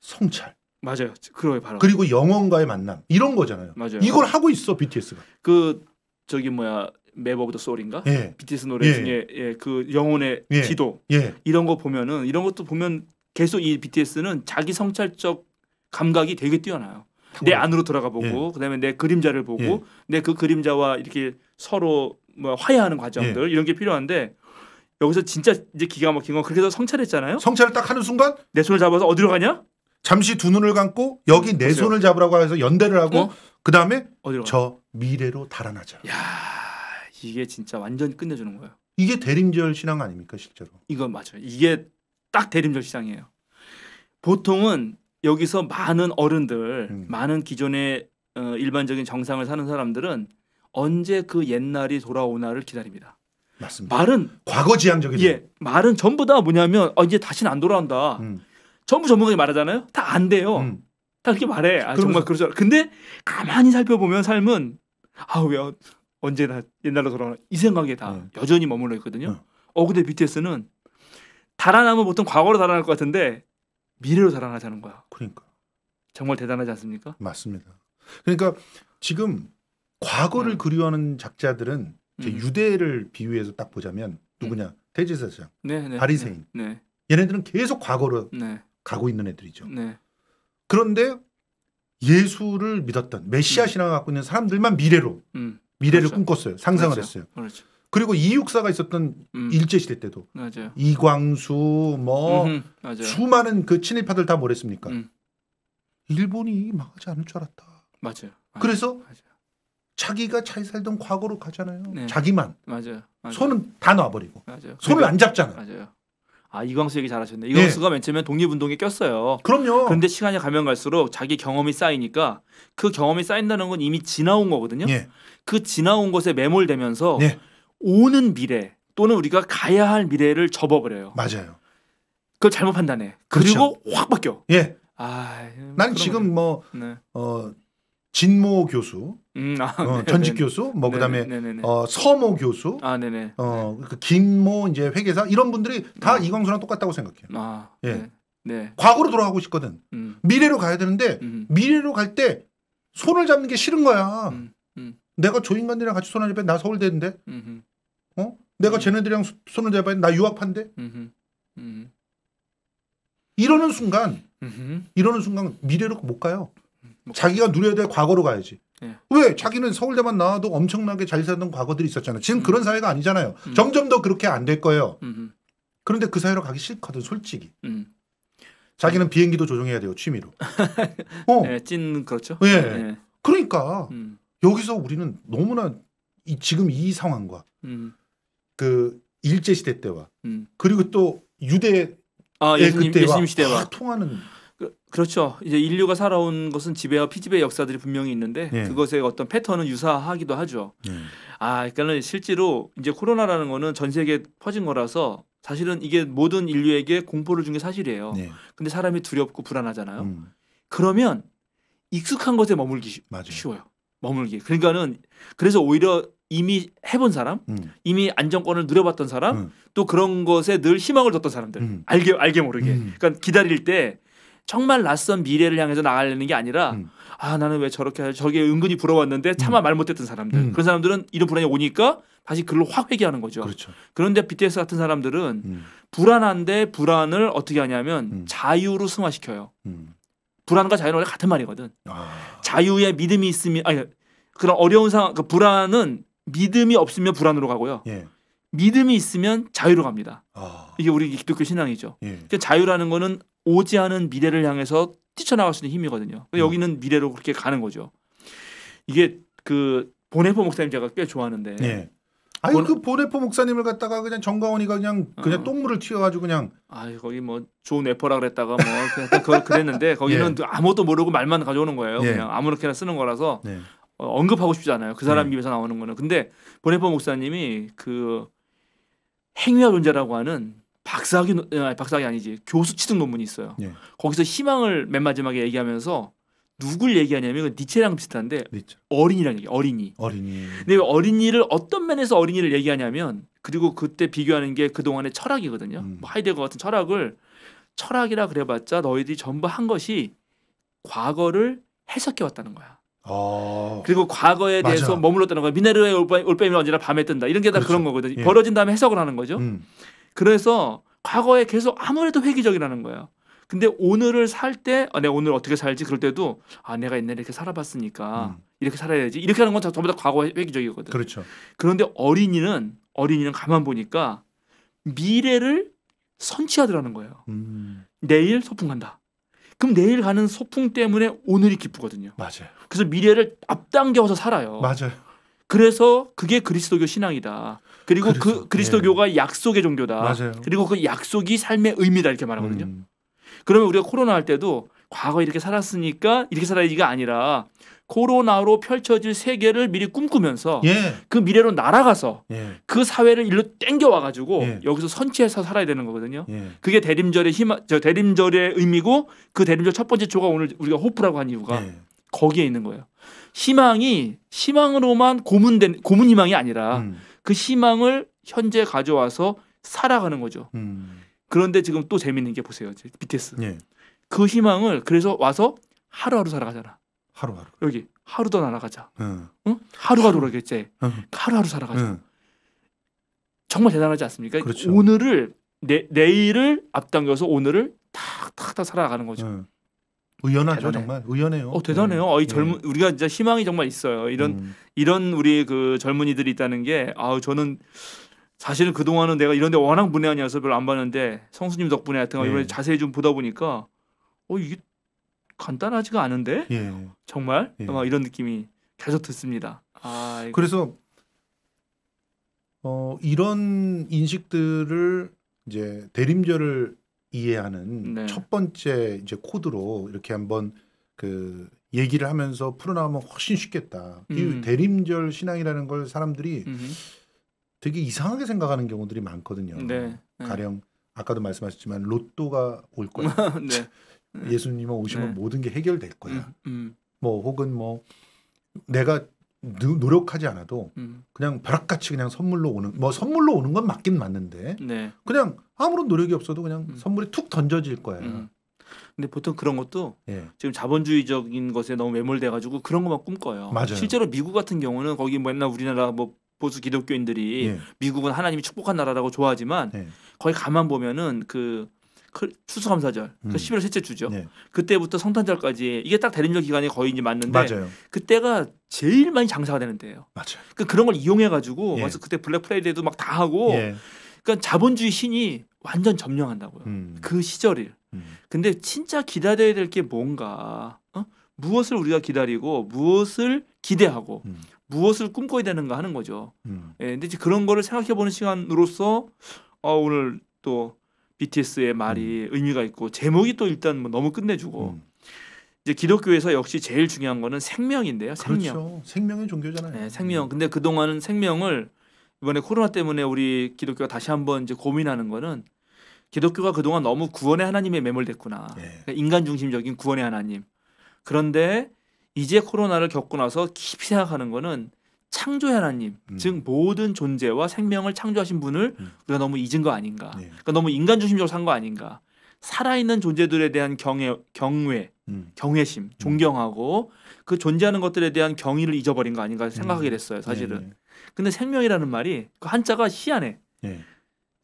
성찰. 맞아요. 그러요 바로. 그리고 영혼과의 만남 이런 거잖아요. 맞아요. 이걸 하고 있어 BTS가. 그 저기 뭐야 메버브더 소울인가? 예. BTS 노래 예. 중에 예, 그 영혼의 예. 지도 예. 이런 거 보면은 이런 것도 보면 계속 이 BTS는 자기 성찰적 감각이 되게 뛰어나요. 내 안으로 들어가 보고 예. 그다음에 내 그림자를 보고 예. 내그 그림자와 이렇게 서로 뭐 화해하는 과정들 이런 게 필요한데 여기서 진짜 이제 기가 막힌 건 그렇게 해서 성찰했잖아요. 성찰을 딱 하는 순간 내 손을 잡아서 어디로 가냐? 잠시 두 눈을 감고 여기 내 그렇죠. 손을 잡으라고 해서 연대를 하고 어? 그다음에 저 미래로 달아나자. 야. 이게 진짜 완전 끝내주는 거예요. 이게 대림절 신앙 아닙니까 실제로? 이건 맞아요. 이게 딱 대림절 신앙이에요. 보통은 여기서 많은 어른들, 음. 많은 기존의 어, 일반적인 정상을 사는 사람들은 언제 그 옛날이 돌아오나를 기다립니다. 맞습니다. 말은 과거지향적인 예, 말은 전부 다 뭐냐면 어, 이제 다시는 안 돌아온다. 음. 전부 전문가들이 말하잖아요. 다 안 돼요. 음. 다 그렇게 말해. 아, 정말 그러죠. 근데 가만히 살펴보면 삶은 아 왜요? 언제나 옛날로 돌아가이 생각에 다 네. 여전히 머물러 있거든요. 네. 어 근데 BTS는 달아나면 보통 과거로 달아날 것 같은데 미래로 달아나자는 거야. 그러니까 정말 대단하지 않습니까? 맞습니다. 그러니까 지금 과거를 음. 그리워하는 작자들은 음. 유대를 비유해서 딱 보자면 음. 누구냐 음. 대제사장, 네, 네, 바리새인. 네, 네. 얘네들은 계속 과거로 네. 가고 있는 애들이죠. 네. 그런데 예수를 믿었던 메시아 음. 신앙 갖고 있는 사람들만 미래로 음. 미래를 그렇죠. 꿈꿨어요. 상상을 그렇죠. 했어요. 그렇죠. 그리고 이육사가 있었던 음. 일제 시대 때도 맞아요. 이광수 뭐 음흠, 맞아요. 수많은 그 친일파들 다 뭐랬습니까? 음. 일본이 망하지 않을 줄 알았다. 맞아요. 맞아요. 그래서 맞아요. 자기가 잘 살던 과거로 가잖아요. 네. 자기만. 맞아요. 맞아요. 손은 다 놔버리고. 맞아요. 손을 그러니까, 안 잡잖아. 맞아요. 아 이광수 얘기 잘하셨네. 예. 이광수가 네. 맨 처음에 독립운동에 꼈어요. 그럼요. 그런데 시간이 가면 갈수록 자기 경험이 쌓이니까 그 경험이 쌓인다는 건 이미 지나온 거거든요. 네. 그 지나온 것에 매몰되면서 네. 오는 미래 또는 우리가 가야 할 미래를 접어버려요. 맞아요. 그걸 잘못 판단해. 그렇죠. 그리고 그렇죠. 확 바뀌어. 예. 아, 난 지금 뭐 네. 어, 진모 교수 음, 아, 어, 네, 전직 네, 네. 교수, 뭐 그다음에 어, 서모 교수, 아, 네네. 어, 그 김모 이제 회계사 이런 분들이 다 네. 이광수랑 똑같다고 생각해요. 아, 예. 네. 네. 과거로 돌아가고 싶거든. 음. 미래로 가야 되는데 음. 미래로 갈 때 손을 잡는 게 싫은 거야. 음. 음. 내가 저 인간들이랑 같이 손을 잡으면 나 서울대인데, 어? 내가 음. 쟤네들이랑 손을 잡아야 나 유학파인데. 이러는 순간, 이러는 순간 미래로 못 가요. 뭐 자기가 누려야 될 과거로 가야지. 예. 왜 자기는 서울대만 나와도 엄청나게 잘 살던 과거들이 있었잖아요. 지금 음. 그런 사회가 아니잖아요. 음. 점점 더 그렇게 안 될 거예요. 음. 그런데 그 사회로 가기 싫거든, 솔직히. 음. 자기는 비행기도 조종해야 돼요, 취미로. 어. 네, 찐 그렇죠. 예. 네. 그러니까 음. 여기서 우리는 너무나 이, 지금 이 상황과 음. 그 일제 시대 때와 그리고 또 유대 아, 예수님, 그때와 예수님 시대와 통하는 그, 그렇죠. 이제 인류가 살아온 것은 지배와 피지배의 역사들이 분명히 있는데 네. 그것의 어떤 패턴은 유사하기도 하죠. 네. 아, 그러니까는 실제로 이제 코로나라는 거는 전 세계에 퍼진 거라서 사실은 이게 모든 인류에게 공포를 준 게 사실이에요. 네. 근데 사람이 두렵고 불안하잖아요. 음. 그러면 익숙한 것에 머물기 맞아요. 쉬워요. 머물기. 그러니까는 그래서 오히려 이미 해본 사람, 음. 이미 안정권을 누려봤던 사람, 음. 또 그런 것에 늘 희망을 뒀던 사람들, 음. 알게 알게 모르게. 음. 그러니까 기다릴 때 정말 낯선 미래를 향해서 나가려는 게 아니라 음. 아 나는 왜 저렇게 저게 은근히 부러웠는데 차마 음. 말 못했던 사람들 음. 그런 사람들은 이런 불안이 오니까 다시 글로 확 회귀하는 거죠. 그렇죠. 그런데 BTS 같은 사람들은 음. 불안한데 불안을 어떻게 하냐면 음. 자유로 승화시켜요. 음. 불안과 자유는 원래 같은 말이거든. 아. 자유의 믿음이 있으면 아니 그런 어려운 상황 그 불안은 믿음이 없으면 불안으로 가고요. 예. 믿음이 있으면 자유로 갑니다. 아. 이게 우리 기독교 신앙이죠. 예. 그러니까 자유라는 거는 오지 않은 미래를 향해서 뛰쳐나갈 수 있는 힘이거든요. 음. 여기는 미래로 그렇게 가는 거죠. 이게 그 보네포 목사님 제가 꽤 좋아하는데. 예. 아니 본... 그 보네포 목사님을 갖다가 그냥 정가원이가 그냥 그냥 어. 똥물을 튀어가지고 그냥. 아 거기 뭐 좋은 래퍼라 그랬다가 뭐 그걸 그, 그랬는데 거기는 예. 아무도 모르고 말만 가져오는 거예요. 예. 그냥 아무렇게나 쓰는 거라서 네. 어, 언급하고 싶지 않아요. 그 사람 네. 입에서 나오는 거는. 근데 보네포 목사님이 그 행위와 존재라고 하는 박사학위 어, 박사학위 아니지 교수 취득 논문이 있어요. 예. 거기서 희망을 맨 마지막에 얘기하면서 누굴 얘기하냐면 니체랑 비슷한데 니체. 어린이랑 얘기 어린이. 어린이. 근데 어린이를 어떤 면에서 어린이를 얘기하냐면 그리고 그때 비교하는 게그 동안의 철학이거든요. 음. 뭐 하이데거 같은 철학을 철학이라 그래봤자 너희들이 전부 한 것이 과거를 해석해 왔다는 거야. 어... 그리고 과거에 맞아. 대해서 머물렀다는 거예요 미네르의 올빼미, 는 언제나 밤에 뜬다. 이런 게 다 그렇죠. 그런 거거든요. 예. 벌어진 다음에 해석을 하는 거죠. 음. 그래서 과거에 계속 아무래도 회기적이라는 거예요. 근데 오늘을 살 때, 아, 내가 오늘 어떻게 살지? 그럴 때도, 아, 내가 옛날에 이렇게 살아봤으니까, 음. 이렇게 살아야지. 이렇게 하는 건 전부 다 과거 회기적이거든. 그렇죠. 그런데 어린이는, 어린이는 가만 보니까 미래를 선취하더라는 거예요. 음. 내일 소풍 간다. 그럼 내일 가는 소풍 때문에 오늘이 기쁘거든요. 맞아요. 그래서 미래를 앞당겨서 살아요. 맞아요. 그래서 그게 그리스도교 신앙이다. 그리고 그리스도, 그 그리스도교가 예. 약속의 종교다. 맞아요. 그리고 그 약속이 삶의 의미다 이렇게 말하거든요. 음. 그러면 우리가 코로나 할 때도 과거 이렇게 살았으니까 이렇게 살아야지가 아니라 코로나로 펼쳐질 세계를 미리 꿈꾸면서 예. 그 미래로 날아가서 예. 그 사회를 일로 땡겨와 가지고 예. 여기서 선취해서 살아야 되는 거거든요. 예. 그게 대림절의 희망, 저 대림절의 의미고 그 대림절 첫 번째 조가 오늘 우리가 호프라고 한 이유가 예. 거기에 있는 거예요. 희망이 희망으로만 고문된 고문 희망이 아니라 음. 그 희망을 현재 가져와서 살아가는 거죠. 음. 그런데 지금 또 재밌는 게 보세요. BTS. 예. 그 희망을 그래서 와서 하루하루 살아가잖아. 하루하루. 여기 하루 더 날아가자. 응. 응? 하루가 하루. 돌아겠지. 응. 하루하루 살아가자. 응. 정말 대단하지 않습니까? 그렇죠. 오늘을 내, 내일을 앞당겨서 오늘을 탁탁탁 살아가는 거죠. 응. 의연하죠 대단해. 정말 의연해요. 어 대단해요. 어, 이 젊은 네. 우리가 진짜 희망이 정말 있어요. 이런 음. 이런 우리 그 젊은이들이 있다는 게 아우 저는 사실은 그 동안은 내가 이런데 워낙 문외한이어서 별로 안 봤는데 성수님 덕분에 하여튼 네. 이번에 자세히 좀 보다 보니까 어 이게 간단하지가 않은데 예. 정말 예. 막 이런 느낌이 계속 듣습니다. 아, 그래서 어, 이런 인식들을 이제 대림절을 이해하는 네. 첫 번째 이제 코드로 이렇게 한번 그 얘기를 하면서 풀어나가면 훨씬 쉽겠다. 음. 이 대림절 신앙이라는 걸 사람들이 음 되게 이상하게 생각하는 경우들이 많거든요. 네. 네. 가령 아까도 말씀하셨지만 로또가 올 거야. 네. 음. 예수님은 오시면 네. 모든 게 해결될 거야. 음, 음. 뭐 혹은 뭐 내가 노력하지 않아도 음. 그냥 벼락같이 그냥 선물로 오는 뭐 선물로 오는 건 맞긴 맞는데 네. 그냥 아무런 노력이 없어도 그냥 음. 선물이 툭 던져질 거예 음. 근데 보통 그런 것도 예. 지금 자본주의적인 것에 너무 매몰돼 가지고 그런 것만 꿈꿔요. 맞아요. 실제로 미국 같은 경우는 거기 맨날 뭐 우리나라 뭐 보수 기독교인들이 예. 미국은 하나님이 축복한 나라라고 좋아하지만 예. 거기 가만 보면은 그 추수감사절 그 그 음. 11월 셋째 주죠. 네. 그때부터 성탄절까지 이게 딱 대림절 기간이 거의 이제 맞는데 맞아요. 그때가 제일 많이 장사가 되는 데예요. 맞아요. 그 그런 걸 이용해 가지고 예. 와서 그때 블랙 프라이데이도 막 다 하고 예. 그러니까 자본주의 신이 완전 점령한다고요. 음. 그 시절을. 음. 근데 진짜 기다려야 될 게 뭔가 어? 무엇을 우리가 기다리고 무엇을 기대하고 음. 무엇을 꿈꿔야 되는가 하는 거죠. 음. 예, 근데 이제 그런 거를 생각해 보는 시간으로서 어, 오늘 또 BTS의 음. 말이 음. 의미가 있고 제목이 또 일단 뭐 너무 끝내주고 음. 이제 기독교에서 역시 제일 중요한 거는 생명인데요. 생명. 그렇죠. 생명의 종교잖아요. 네, 생명. 근데 그 동안은 생명을 이번에 코로나 때문에 우리 기독교가 다시 한번 이제 고민하는 거는 기독교가 그동안 너무 구원의 하나님에 매몰됐구나. 예. 그러니까 인간 중심적인 구원의 하나님. 그런데 이제 코로나를 겪고 나서 깊이 생각하는 거는 창조 의 하나님, 음. 즉 모든 존재와 생명을 창조하신 분을 음. 우리가 너무 잊은 거 아닌가? 네. 그러니까 너무 인간 중심적으로 산 거 아닌가? 살아있는 존재들에 대한 경애, 경외, 음. 경외심, 음. 존경하고 그 존재하는 것들에 대한 경의를 잊어버린 거 아닌가 생각하게 음. 됐어요, 사실은. 네, 네. 근데 생명이라는 말이 그 한자가 희한해. 네.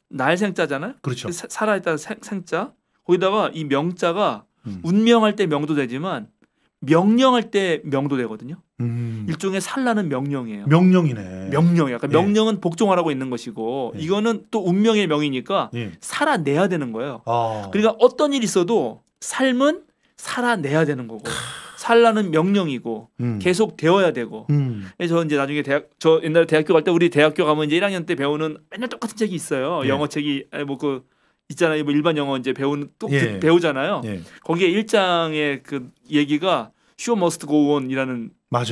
날 생자잖아요. 그렇죠. 살아있다 생, 생자. 거기다가 이 명자가 음. 운명할 때 명도 되지만 명령할 때 명도되거든요. 음. 일종의 살라는 명령이에요. 명령이네. 명령. 약간 그러니까 예. 명령은 복종하라고 있는 것이고 예. 이거는 또 운명의 명이니까 예. 살아내야 되는 거예요. 아. 그러니까 어떤 일이 있어도 삶은 살아내야 되는 거고 살라는 명령이고 음. 계속 되어야 되고. 음. 저 이제 나중에 대학 저 옛날에 대학교 갈 때 우리 대학교 가면 이제 1학년 때 배우는 맨날 똑같은 책이 있어요. 예. 영어 책이 뭐그 있잖아요. 뭐 일반 영어 이제 배우또 예. 배우잖아요. 예. 거기에 일장의그 얘기가 show m u 이라는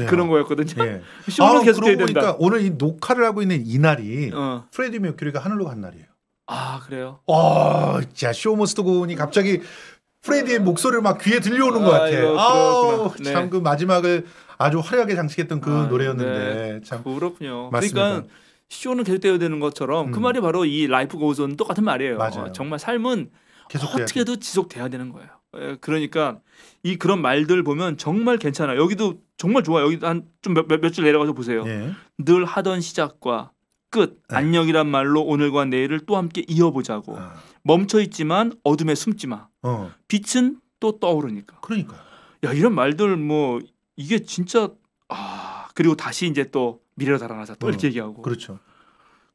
그런 거였거든요. 예. 쇼는 아, 계속 돼야 된다. 보니까 오늘 이 녹화를 하고 있는 이 날이 어. 프레디 뮤큐리가 하늘로 간 날이에요. 아 그래요? 아 진짜 쇼 머스트 고온이 갑자기 프레디의 목소리를 막 귀에 들려오는 아, 것같아아 네. 참그 마지막을 아주 화려하게 장식했던 그 아, 노래였는데 네. 참 그렇군요. 그러니까 맞습니다. 그러니까 쇼는 계속되어야 되는 것처럼 그 음. 그 말이 바로 이 라이프 고우존 똑같은 말이에요. 맞아요. 어, 정말 삶은 어떻게도 지속돼야 되는 거예요. 예, 그러니까 이 그런 말들 보면 정말 괜찮아요. 여기도 정말 좋아요. 여기 한좀몇줄 내려가서 보세요. 예. 늘 하던 시작과 끝 예. 안녕이란 말로 오늘과 내일을 또 함께 이어보자고 아. 멈춰 있지만 어둠에 숨지 마. 어. 빛은 또 떠오르니까. 그러니까. 야 이런 말들 뭐 이게 진짜 아 그리고 다시 이제 또 미래로 달아나자 또 어, 이렇게 얘기하고 그렇죠.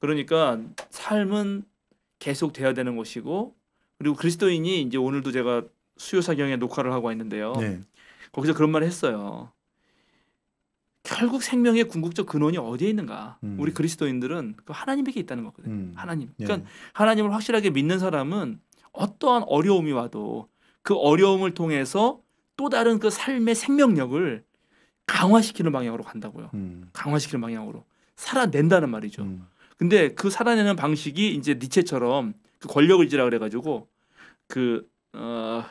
그러니까 삶은 계속 돼야 되는 것이고 그리고 그리스도인이 이제 오늘도 제가 수요 사경에 녹화를 하고 있는데요. 네. 거기서 그런 말을 했어요. 결국 생명의 궁극적 근원이 어디에 있는가? 음. 우리 그리스도인들은 그 하나님에게 있다는 거거든요. 음. 하나님. 예. 그러니까 네. 하나님을 확실하게 믿는 사람은 어떠한 어려움이 와도 그 어려움을 통해서 또 다른 그 삶의 생명력을 강화시키는 방향으로 간다고요. 음. 강화시키는 방향으로 살아낸다는 말이죠. 음. 근데 그 살아내는 방식이 이제 니체처럼 그 권력 의지라 그래가지고 그 어,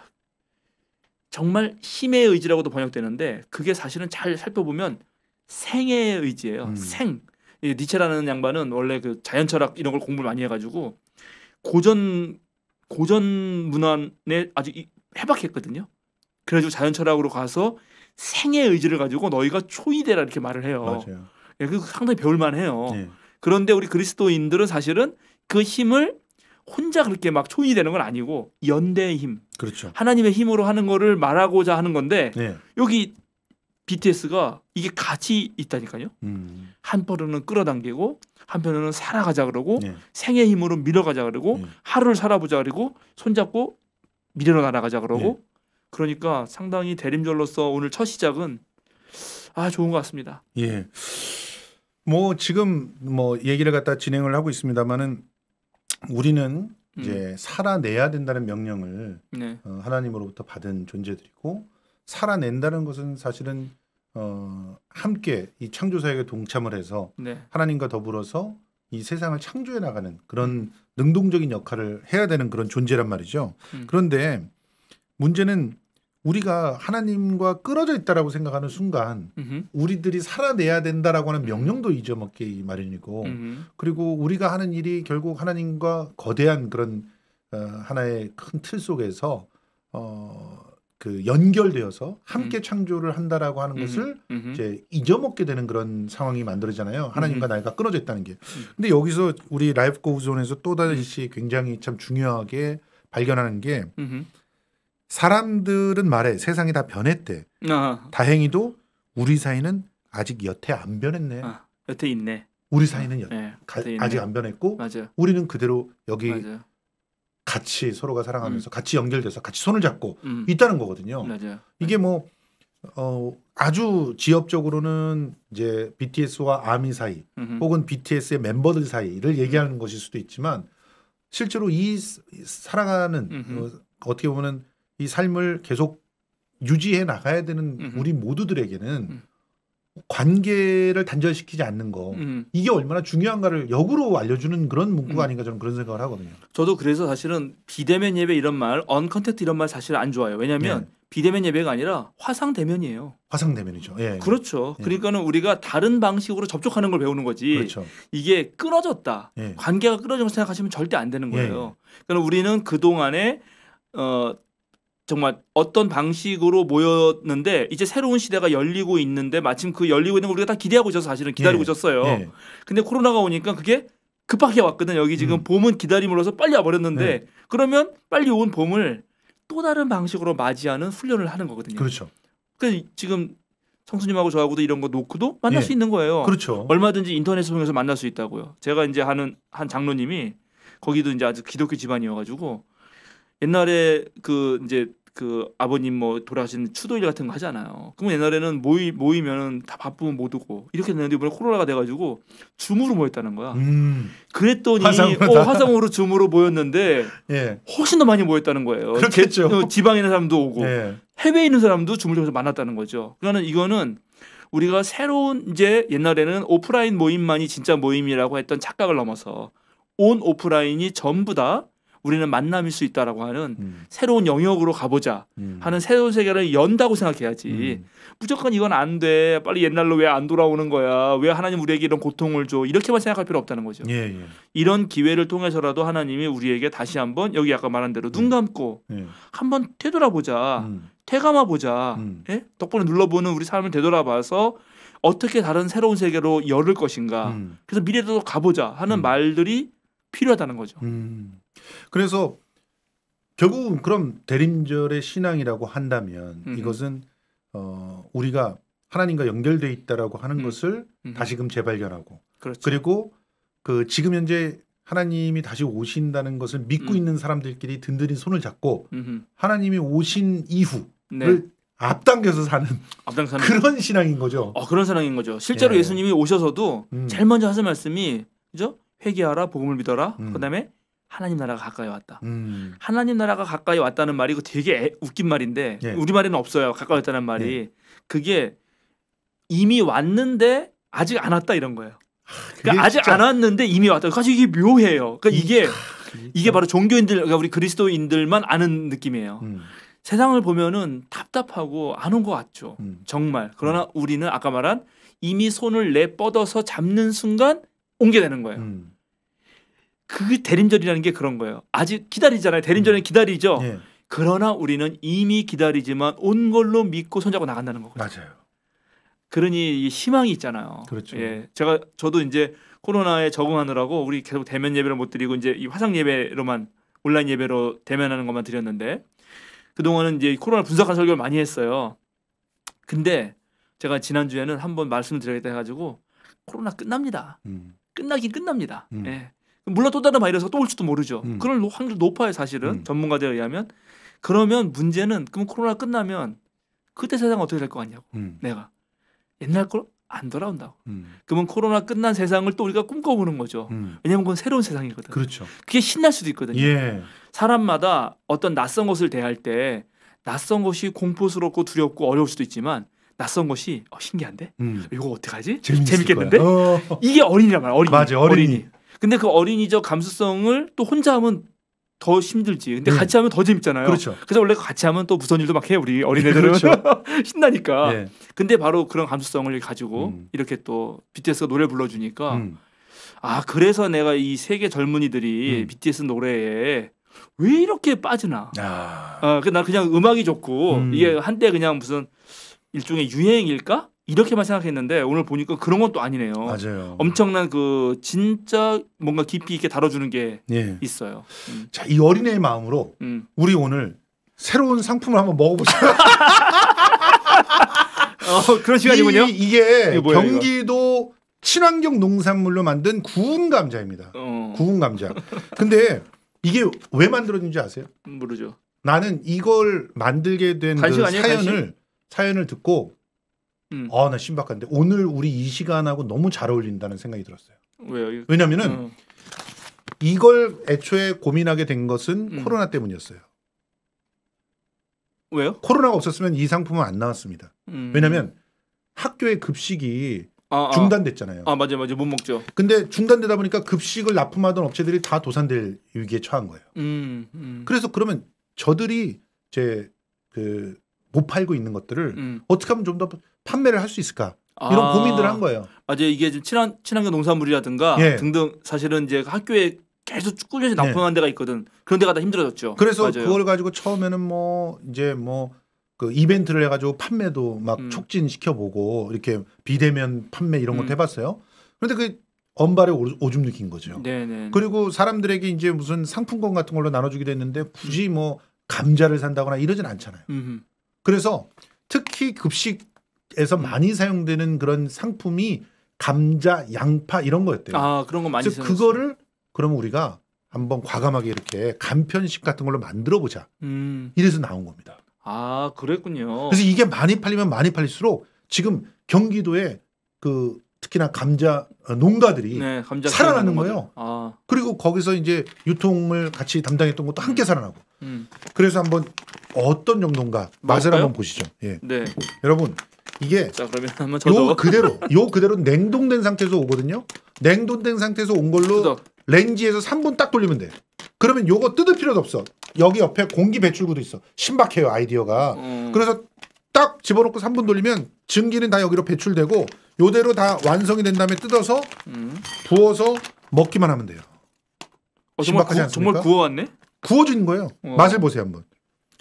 정말 힘의 의지라고도 번역되는데 그게 사실은 잘 살펴보면 생의 의지예요. 음. 생. 이 니체라는 양반은 원래 그 자연철학 이런 걸 공부를 많이 해가지고 고전 고전 문헌에 아주 이, 해박했거든요. 그래가지고 자연철학으로 가서 생의 의지를 가지고 너희가 초이 되라 이렇게 말을 해요. 맞아요. 예, 그 상당히 배울만 해요. 예. 그런데 우리 그리스도인들은 사실은 그 힘을 혼자 그렇게 막 초인이 되는 건 아니고 연대의 힘, 그렇죠. 하나님의 힘으로 하는 거를 말하고자 하는 건데 예. 여기 BTS가 이게 같이 있다니까요. 음. 한편으로는 끌어당기고 한편으로는 살아가자 그러고 예. 생의 힘으로 밀어가자 그러고 예. 하루를 살아보자 그러고 손잡고 미래로 날아가자 그러고 그러니까 상당히 대림절로서 오늘 첫 시작은 아 좋은 것 같습니다. 예. 뭐 지금 뭐 얘기를 갖다 진행을 하고 있습니다만은 우리는 음. 이제 음. 살아내야 된다는 명령을 네. 어, 하나님으로부터 받은 존재들이고 살아낸다는 것은 사실은 어, 함께 이 창조 사역에 동참을 해서 네. 하나님과 더불어서 이 세상을 창조해 나가는 그런 능동적인 역할을 해야 되는 그런 존재란 말이죠. 음. 그런데 문제는 우리가 하나님과 끌어져 있다라고 생각하는 순간 우리들이 살아내야 된다라고 하는 명령도 잊어먹기 마련이고 그리고 우리가 하는 일이 결국 하나님과 거대한 그런 어, 하나의 큰 틀 속에서 어, 그 연결되어서 함께 음. 창조를 한다라고 하는 음 것을 이제 잊어먹게 되는 그런 상황이 만들어지잖아요. 하나님과 나이가 끊어져 있다는 게. 음. 근데 여기서 우리 라이프 고우존에서 또 다시 굉장히 참 중요하게 발견하는 게 사람들은 말해 세상이 다 변했대. 아. 다행히도 우리 사이는 아직 여태 안 변했네. 아, 여태 있네. 우리 사이는 여, 아, 네, 가, 아직 안 변했고 맞아. 우리는 그대로 여기 맞아. 같이 서로가 사랑하면서 음. 같이 연결돼서 같이 손을 잡고 음. 있다는 거거든요. 맞아. 이게 뭐 어, 아주 지엽적으로는 이제 BTS와 아미 사이 음흠. 혹은 BTS의 멤버들 사이를 음. 얘기하는 음. 것일 수도 있지만 실제로 이 사랑하는 어, 어떻게 보면 이 삶을 계속 유지해 나가야 되는 음흠. 우리 모두들에게는 음. 관계를 단절시키지 않는 거 음. 이게 얼마나 중요한가를 역으로 알려주는 그런 문구가 음. 아닌가 저는 그런 생각을 하거든요. 저도 그래서 사실은 비대면 예배 이런 말, 언컨택트 이런 말 사실 안 좋아요. 왜냐하면 네. 비대면 예배가 아니라 화상 대면이에요. 화상 대면이죠. 예, 예. 그렇죠. 예. 그러니까는 우리가 다른 방식으로 접촉하는 걸 배우는 거지. 그렇죠. 이게 끊어졌다. 예. 관계가 끊어진 걸 생각하시면 절대 안 되는 예, 거예요. 그러니까 우리는 그 동안에 어, 정말 어떤 방식으로 모였는데 이제 새로운 시대가 열리고 있는데 마침 그 열리고 있는 걸 우리가 다 기대하고 있어서 사실은 기다리고 네. 있었어요. 네. 근데 코로나가 오니까 그게 급하게 왔거든. 여기 지금 음. 봄은 기다림으로써 빨리 와버렸는데 네. 그러면 빨리 온 봄을 또 다른 방식으로 맞이하는 훈련을 하는 거거든요. 그렇죠. 그러니까 지금 성수님하고 저하고도 이런 거 놓고도 만날 예. 수 있는 거예요. 그렇죠. 얼마든지 인터넷을 통해서 만날 수 있다고요. 제가 이제 하는 한 장로님이 거기도 이제 아주 기독교 집안이어가지고 옛날에 그 이제 그 아버님 뭐 돌아가신 추도일 같은 거 하잖아요. 그러면 옛날에는 모이 모이면은 다 바쁘면 못 오고 이렇게 됐는데 이번에 코로나가 돼가지고 줌으로 모였다는 거야. 음. 그랬더니 화상으로, 어, 화상으로 줌으로 모였는데 예. 훨씬 더 많이 모였다는 거예요. 그렇겠죠. 제, 어, 지방에 있는 사람도 오고 예. 해외에 있는 사람도 줌을 통해서 만났다는 거죠. 그러니까는 이거는 우리가 새로운 이제 옛날에는 오프라인 모임만이 진짜 모임이라고 했던 착각을 넘어서 온 오프라인이 전부 다 우리는 만남일 수 있다라고 하는 음. 새로운 영역으로 가보자 음. 하는 새로운 세계를 연다고 생각해야지 음. 무조건 이건 안 돼 빨리 옛날로 왜 안 돌아오는 거야 왜 하나님 우리에게 이런 고통을 줘 이렇게만 생각할 필요 없다는 거죠 예, 예. 이런 기회를 통해서라도 하나님이 우리에게 다시 한번 여기 아까 말한 대로 눈 음. 감고 예. 한번 되돌아보자 음. 퇴감아 보자 음. 예? 덕분에 눌러보는 우리 삶을 되돌아봐서 어떻게 다른 새로운 세계로 열을 것인가 그래서 미래도 가보자 하는 말들이 필요하다는 거죠. 음. 그래서 결국은 그럼 대림절의 신앙이라고 한다면 음흠. 이것은 어, 우리가 하나님과 연결되어 있다라고 하는 음. 것을 음흠. 다시금 재발견하고 그렇죠. 그리고 그 지금 현재 하나님이 다시 오신다는 것을 믿고 음. 있는 사람들끼리 든든히 손을 잡고 음흠. 하나님이 오신 이후를 네. 앞당겨서 사는, 앞당겨서 그런 신앙인 거죠. 어, 그런 신앙인 거죠. 실제로 네. 예. 수님이 오셔서도 음. 제일 먼저 하신 말씀이 그죠? 회개하라, 복음을 믿어라. 음. 그다음에 하나님 나라가 가까이 왔다. 음. 하나님 나라가 가까이 왔다는 말이 고 되게 애, 웃긴 말인데 예. 우리 말에는 없어요. 가까이 왔다는 말이 예. 그게 이미 왔는데 아직 안 왔다 이런 거예요. 아, 그러니까 아직 안 왔는데 이미 왔다. 그러니까 사실 이게 묘해요. 그러니까 이게 아, 그러니까. 이게 바로 종교인들 그러니까 우리 그리스도인들만 아는 느낌이에요. 음. 세상을 보면은 답답하고 안 온 것 같죠. 음. 정말. 음. 그러나 우리는 아까 말한 이미 손을 내 뻗어서 잡는 순간 온게 되는 거예요. 음. 그 대림절이라는 게 그런 거예요. 아직 기다리잖아요. 대림절은 음. 기다리죠. 예. 그러나 우리는 이미 기다리지만 온 걸로 믿고 손잡고 나간다는 거거든요. 맞아요. 그러니 희망이 있잖아요. 그렇죠. 예. 제가 저도 이제 코로나에 적응하느라고 우리 계속 대면 예배를 못 드리고 이제 이 화상 예배로만 온라인 예배로 대면하는 것만 드렸는데 그동안은 이제 코로나 분석한 설교를 많이 했어요. 근데 제가 지난주에는 한 번 말씀을 드려야겠다 해 가지고 코로나 끝납니다. 음. 끝나긴 끝납니다. 음. 예. 물론 또 다른 바이러스가 또올 수도 모르죠. 음. 그럴 확률 높아요 사실은 음. 전문가들에 의하면. 그러면 문제는 그럼 코로나 끝나면 그때 세상 어떻게 될 것 같냐고. 음. 내가 옛날 걸안 돌아온다고. 음. 그러면 코로나 끝난 세상을 또 우리가 꿈꿔보는 거죠. 음. 왜냐하면 그건 새로운 세상이거든. 그렇죠. 그게 신날 수도 있거든요. 예. 사람마다 어떤 낯선 것을 대할 때 낯선 것이 공포스럽고 두렵고 어려울 수도 있지만 낯선 것이 어, 신기한데 음. 이거 어떡하지 재밌겠는데 어. 이게 어린이란 말이야 어린이 맞아 어린이, 어린이. 근데 그 어린이적 감수성을 또 혼자 하면 더 힘들지. 근데 음. 같이 하면 더 재밌잖아요. 그렇죠. 그래서 원래 같이 하면 또 무서운 일도 막해요 우리 어린애들은 그렇죠. 신나니까. 예. 근데 바로 그런 감수성을 가지고 음. 이렇게 또 BTS가 노래 불러주니까 음. 아 그래서 내가 이 세계 젊은이들이 음. BTS 노래에 왜 이렇게 빠지나. 아, 아그난 그냥 음악이 좋고 음. 이게 한때 그냥 무슨 일종의 유행일까? 이렇게만 생각했는데 오늘 보니까 그런 것도 아니네요. 맞아요. 엄청난 그 진짜 뭔가 깊이 있게 다뤄주는 게 예. 있어요. 음. 자, 이 어린애의 마음으로 음. 우리 오늘 새로운 상품을 한번 먹어보자. 어, 그런 시간이군요. 이, 게 뭐야, 경기도 이거? 친환경 농산물로 만든 구운 감자입니다. 어. 구운 감자. 근데 이게 왜 만들어진지 아세요? 모르죠. 나는 이걸 만들게 된그 사연을 간식? 사연을 듣고 음. 아나 신박한데 오늘 우리 이 시간하고 너무 잘 어울린다는 생각이 들었어요. 왜요? 왜냐면은 음. 이걸 애초에 고민하게 된 것은 음. 코로나 때문이었어요. 왜요? 코로나가 없었으면 이 상품은 안 나왔습니다. 음. 왜냐면 학교의 급식이 아, 아, 중단됐잖아요. 아 맞아요, 맞아요, 못 먹죠. 근데 중단되다 보니까 급식을 납품하던 업체들이 다 도산될 위기에 처한 거예요. 음, 음. 그래서 그러면 저들이 제 그 못 팔고 있는 것들을 어떻게 하면 좀더 판매를 할 수 있을까? 이런 아, 고민들을 한 거예요. 맞아요. 이게 좀 친환 친환경 농산물이라든가 예. 등등 사실은 이제 학교에 계속 꾸준히 납품한 네. 데가 있거든. 그런 데가 다 힘들어졌죠. 그래서 맞아요. 그걸 가지고 처음에는 뭐 이제 뭐그 이벤트를 해가지고 판매도 막 음. 촉진시켜보고 이렇게 비대면 판매 이런 것 음. 해봤어요. 그런데 그 엄발에 오줌 느낀 거죠. 네네. 네, 네. 그리고 사람들에게 이제 무슨 상품권 같은 걸로 나눠주기도 했는데 굳이 음. 뭐 감자를 산다거나 이러진 않잖아요. 음흠. 그래서 특히 급식 에서 많이 사용되는 그런 상품이 감자, 양파 이런 거였대요. 아 그런 거 많이 그래서 그거를 그럼 우리가 한번 과감하게 이렇게 간편식 같은 걸로 만들어 보자. 음. 이래서 나온 겁니다. 아 그랬군요. 그래서 이게 많이 팔리면 많이 팔릴수록 지금 경기도에 그 특히나 감자 어, 농가들이 네, 감자 살아나는 거예요. 아. 그리고 거기서 이제 유통을 같이 담당했던 것도 함께 음. 살아나고. 음. 그래서 한번 어떤 정도인가 맛을 한번 보시죠. 예. 네. 여러분 이게 자 그러면 한번 저도 요 그대로 요 그대로 냉동된 상태에서 오거든요. 냉동된 상태에서 온 걸로 뜨덕. 렌지에서 3분 딱 돌리면 돼. 그러면 요거 뜯을 필요도 없어. 여기 옆에 공기 배출구도 있어. 신박해요 아이디어가. 음. 그래서 딱 집어넣고 3분 돌리면 증기는 다 여기로 배출되고 요대로 다 완성이 된 다음에 뜯어서 음. 부어서 먹기만 하면 돼요. 어, 신박하지 구, 않습니까? 정말 구워왔네? 구워진 거예요. 어. 맛을 보세요 한번.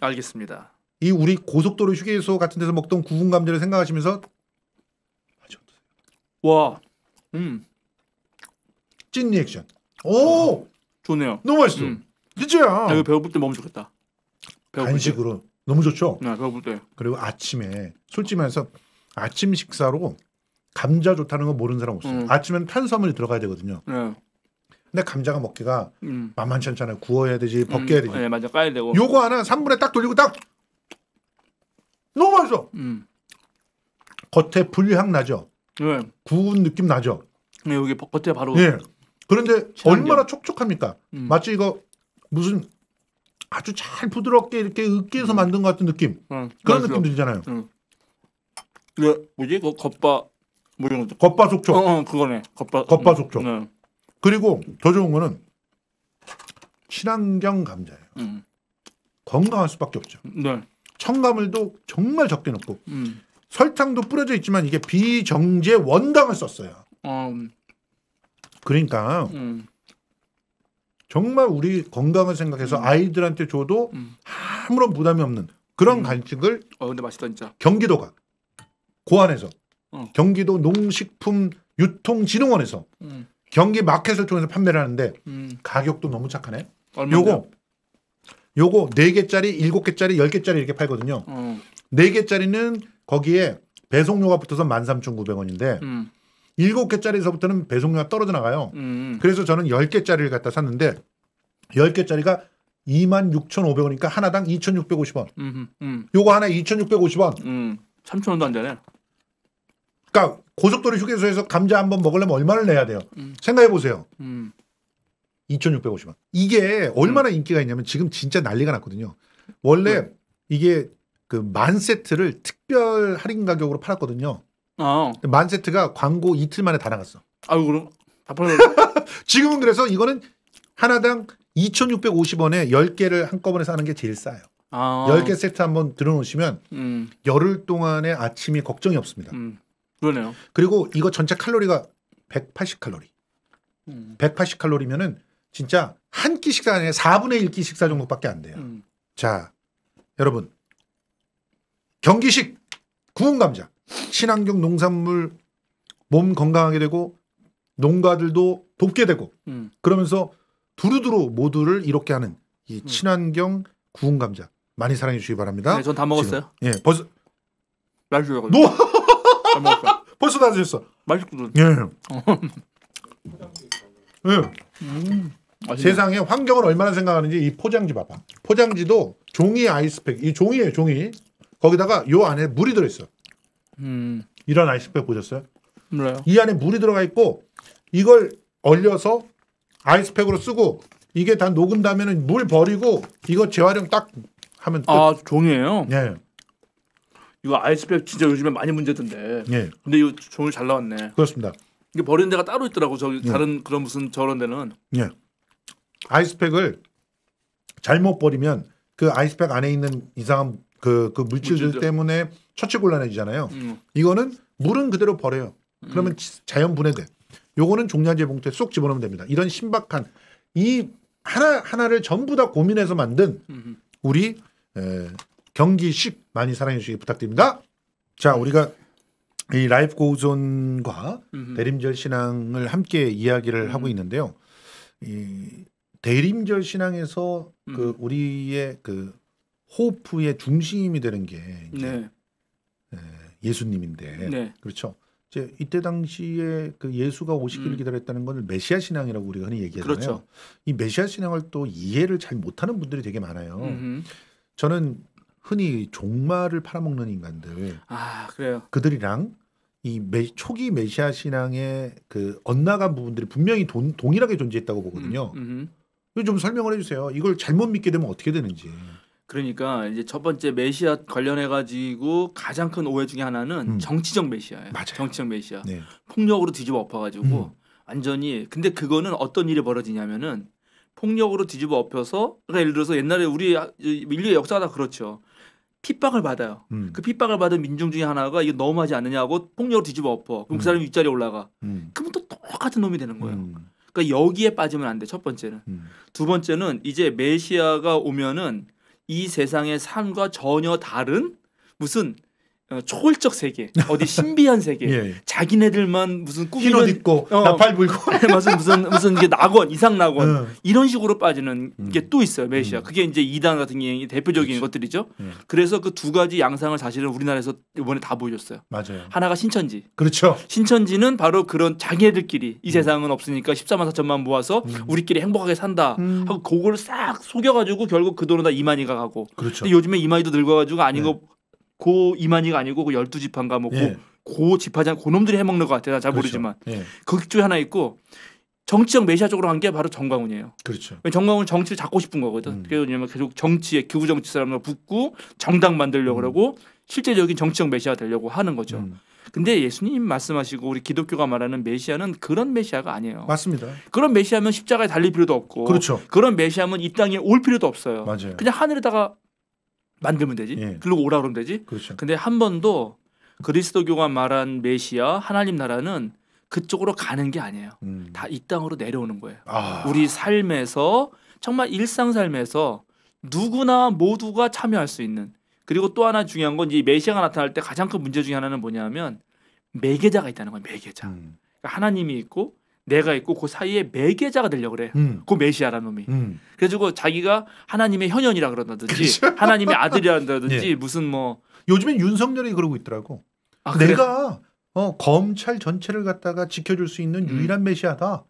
알겠습니다. 이 우리 고속도로 휴게소 같은 데서 먹던 구운 감자를 생각하시면서 와, 음, 찐 리액션. 오, 좋네요. 너무 맛있어. 음. 진짜야. 나 이거 배고플 때 먹으면 좋겠다. 배고플 간식으로 너무 좋죠. 네, 배고플 때. 그리고 아침에 솔직히 해서 아침 식사로 감자 좋다는 거 모르는 사람 없어요. 음. 아침엔 탄수화물이 들어가야 되거든요. 네. 근데 감자가 먹기가 음. 만만치 않잖아요. 구워야 되지, 벗겨야 음. 되지. 네, 맞아. 까야 되고. 요거 하나 3분에 딱 돌리고 딱 너무 맛있어. 음. 겉에 불향 나죠. 네. 구운 느낌 나죠. 네, 여기 겉에 바로. 예. 그런데 친환경. 얼마나 촉촉합니까? 음. 마치 이거 무슨 아주 잘 부드럽게 이렇게 으깨서 음. 만든 것 같은 느낌. 음, 그런 느낌 들잖아요. 음. 네, 뭐지? 그 겉바 뭐 겉바 속촉. 어, 어, 그거네. 겉바. 겉바 음. 속촉. 네. 그리고 더 좋은 거는 친환경 감자예요. 음. 건강할 수밖에 없죠. 네. 첨가물도 정말 적게 넣고 음. 설탕도 뿌려져 있지만 이게 비정제 원당을 썼어요. 어, 음. 그러니까 음. 정말 우리 건강을 생각해서 음. 아이들한테 줘도 음. 아무런 부담이 없는 그런 음. 간식을 어 근데 맛있다 진짜. 경기도가 고안해서 어. 경기도 농식품 유통진흥원에서 경기 마켓을 통해서 판매를 하는데 가격도 너무 착하네. 얼마인데요? 요거 요거 4개짜리, 7개짜리, 10개짜리 이렇게 팔거든요. 음. 4개짜리는 거기에 배송료가 붙어서 13,900원인데 음. 7개짜리에서부터는 배송료가 떨어져 나가요. 음. 그래서 저는 10개짜리를 갖다 샀는데 10개짜리가 26,500원이니까 하나당 2,650원. 음, 음, 음. 요거 하나 에 2,650원. 음. 3,000원도 안 되네. 그러니까 고속도로 휴게소에서 감자 한 번 먹으려면 얼마를 내야 돼요? 음. 생각해 보세요. 음. 2,650원. 이게 얼마나 음. 인기가 있냐면 지금 진짜 난리가 났거든요. 원래 네. 이게 그 만 세트를 특별 할인 가격으로 팔았거든요. 아. 만 세트가 광고 이틀 만에 다 나갔어. 아유, 그럼 다 팔려. 지금은 그래서 이거는 하나당 2,650원에 10개를 한꺼번에 사는 게 제일 싸요. 아. 10개 세트 한번 들어놓으시면 음. 열흘 동안의 아침이 걱정이 없습니다. 음. 그러네요. 그리고 이거 전체 칼로리가 180칼로리. 180칼로리면은 음. 진짜 한 끼 식사 아니 4분의 1끼 식사 정도밖에 안 돼요. 음. 자, 여러분. 경기식 구운 감자. 친환경 농산물 몸 건강하게 되고 농가들도 돕게 되고 음. 그러면서 두루두루 모두를 이렇게 하는 이 음. 친환경 구운 감자 많이 사랑해 주시기 바랍니다. 네, 전 다 먹었어요. 지금. 예, 벌써 날씨가 노. 뭐? 벌써 다 드셨어. 맛있거든. 예. 응. 예. 음, 세상에 환경을 얼마나 생각하는지 이 포장지 봐봐. 포장지도 종이 아이스팩. 이 종이에요, 종이. 거기다가 요 안에 물이 들어있어. 음. 이런 아이스팩 보셨어요? 몰라요. 이 안에 물이 들어가 있고 이걸 얼려서 아이스팩으로 쓰고 이게 다 녹은 다음에는 물 버리고 이거 재활용 딱 하면 아, 끝. 아 종이에요? 네. 이거 아이스팩 진짜 요즘에 많이 문제던데. 예. 근데 이거 종이 잘 나왔네. 그렇습니다. 이게 버리는 데가 따로 있더라고 저기 예. 다른 그런 무슨 저런 데는. 예. 아이스팩을 잘못 버리면 그 아이스팩 안에 있는 이상한 그, 그 물질들, 물질들. 때문에 처치 곤란해지잖아요. 음. 이거는 물은 그대로 버려요. 그러면 음. 자연 분해돼. 요거는 종량제 봉투에 쏙 집어넣으면 됩니다. 이런 신박한 이 하나 하나를 전부 다 고민해서 만든 우리 에, 경기식 많이 사랑해 주시기 부탁드립니다. 자, 우리가 이 라이프 고존과 우 대림절 신앙을 함께 이야기를 음. 하고 있는데요. 이 대림절 신앙에서 그 음. 그 우리의 그 호프의 중심이 되는 게 이제 네. 예, 예수님인데 네. 그렇죠. 이제 이때 당시에 그 예수가 오시기를 음. 기다렸다는 것을 메시아 신앙이라고 우리가 흔히 얘기하잖아요. 그렇죠. 이 메시아 신앙을 또 이해를 잘 못하는 분들이 되게 많아요. 음흠. 저는 흔히 종말을 팔아먹는 인간들. 아 그래요. 그들이랑 이 메, 초기 메시아 신앙의 그 엇나간 부분들이 분명히 돈, 동일하게 존재했다고 보거든요. 음, 좀 설명을 해주세요. 이걸 잘못 믿게 되면 어떻게 되는지. 그러니까 이제 첫 번째 메시아 관련해 가지고 가장 큰 오해 중에 하나는 음. 정치적 메시아예요. 맞아요. 정치적 메시아. 네. 폭력으로 뒤집어 엎어가지고 음. 완전히 근데 그거는 어떤 일이 벌어지냐면은 폭력으로 뒤집어 엎여서 그러니까 예를 들어서 옛날에 우리 인류의 아, 역사가 다 그렇죠. 핍박을 받아요. 음. 그 핍박을 받은 민중 중에 하나가 이거 너무하지 않느냐고 폭력으로 뒤집어 엎어. 그럼 그 음. 그 사람이 윗자리에 올라가. 음. 그러면 또 똑같은 놈이 되는 거예요. 음. 그러니까 여기에 빠지면 안 돼. 첫 번째는. 음. 두 번째는 이제 메시아가 오면은 이 세상의 삶과 전혀 다른 무슨 어, 초월적 세계, 어디 신비한 세계, 예, 예. 자기네들만 무슨 꾸미는 흰옷 입고 어, 나팔 불고 네, 무슨 무슨 무슨 이게 낙원 이상 낙원 어. 이런 식으로 빠지는 음. 게또 있어요 메시아. 음. 그게 이제 이단 같은 게 대표적인 그치. 그렇죠. 것들이죠. 예. 그래서 그 두 가지 양상을 사실은 우리나라에서 이번에 다 보여줬어요. 맞아요. 하나가 신천지. 그렇죠. 신천지는 바로 그런 자기네들끼리 이 음. 세상은 없으니까 14만 4천만 모아서 음. 우리끼리 행복하게 산다 음. 하고 그거를 싹 속여가지고 결국 그 돈은 다 이만희가 가고. 그렇죠. 근데 요즘에 이만희도 늙어가지고 아닌 거 네. 고 이만희가 아니고 그 열두 지파인가 뭐고 예. 고 지파장 고놈들이 해먹는 것 같아요. 잘 그렇죠. 모르지만 예. 거기 그 중에 하나 있고 정치적 메시아 쪽으로 간게 바로 정광훈이에요. 그렇죠. 정광훈 정치를 잡고 싶은 거거든. 음. 그래서 왜냐면 계속 정치에 기구 정치 사람으로 붙고 정당 만들려고 음. 하고 실제적인 정치적 메시아가 되려고 하는 거죠. 음. 근데 예수님 말씀하시고 우리 기독교가 말하는 메시아는 그런 메시아가 아니에요. 맞습니다. 그런 메시아면 십자가에 달릴 필요도 없고 그렇죠. 그런 메시아면 이 땅에 올 필요도 없어요. 맞아요. 그냥 하늘에다가 만들면 되지. 예. 글로 오라 그러면 되지. 그렇죠. 근데 한 번도 그리스도교가 말한 메시아 하나님 나라는 그쪽으로 가는 게 아니에요. 음. 다이 땅으로 내려오는 거예요. 아. 우리 삶에서 정말 일상 삶에서 누구나 모두가 참여할 수 있는 그리고 또 하나 중요한 건 이 메시아가 나타날 때 가장 큰 문제 중에 하나는 뭐냐면 매개자가 있다는 거예요. 매개자. 음. 그러니까 하나님이 있고 내가 있고 그 사이에 매개자가 되려 그래. 음. 그 메시아라는 놈이. 음. 그래가지고 자기가 하나님의 현현이라 그런다든지 그렇죠? 하나님의 아들이라든지 예. 무슨 뭐 요즘엔 윤석열이 그러고 있더라고. 아, 내가 어, 검찰 전체를 갖다가 지켜줄 수 있는 음. 유일한 음. 메시아다.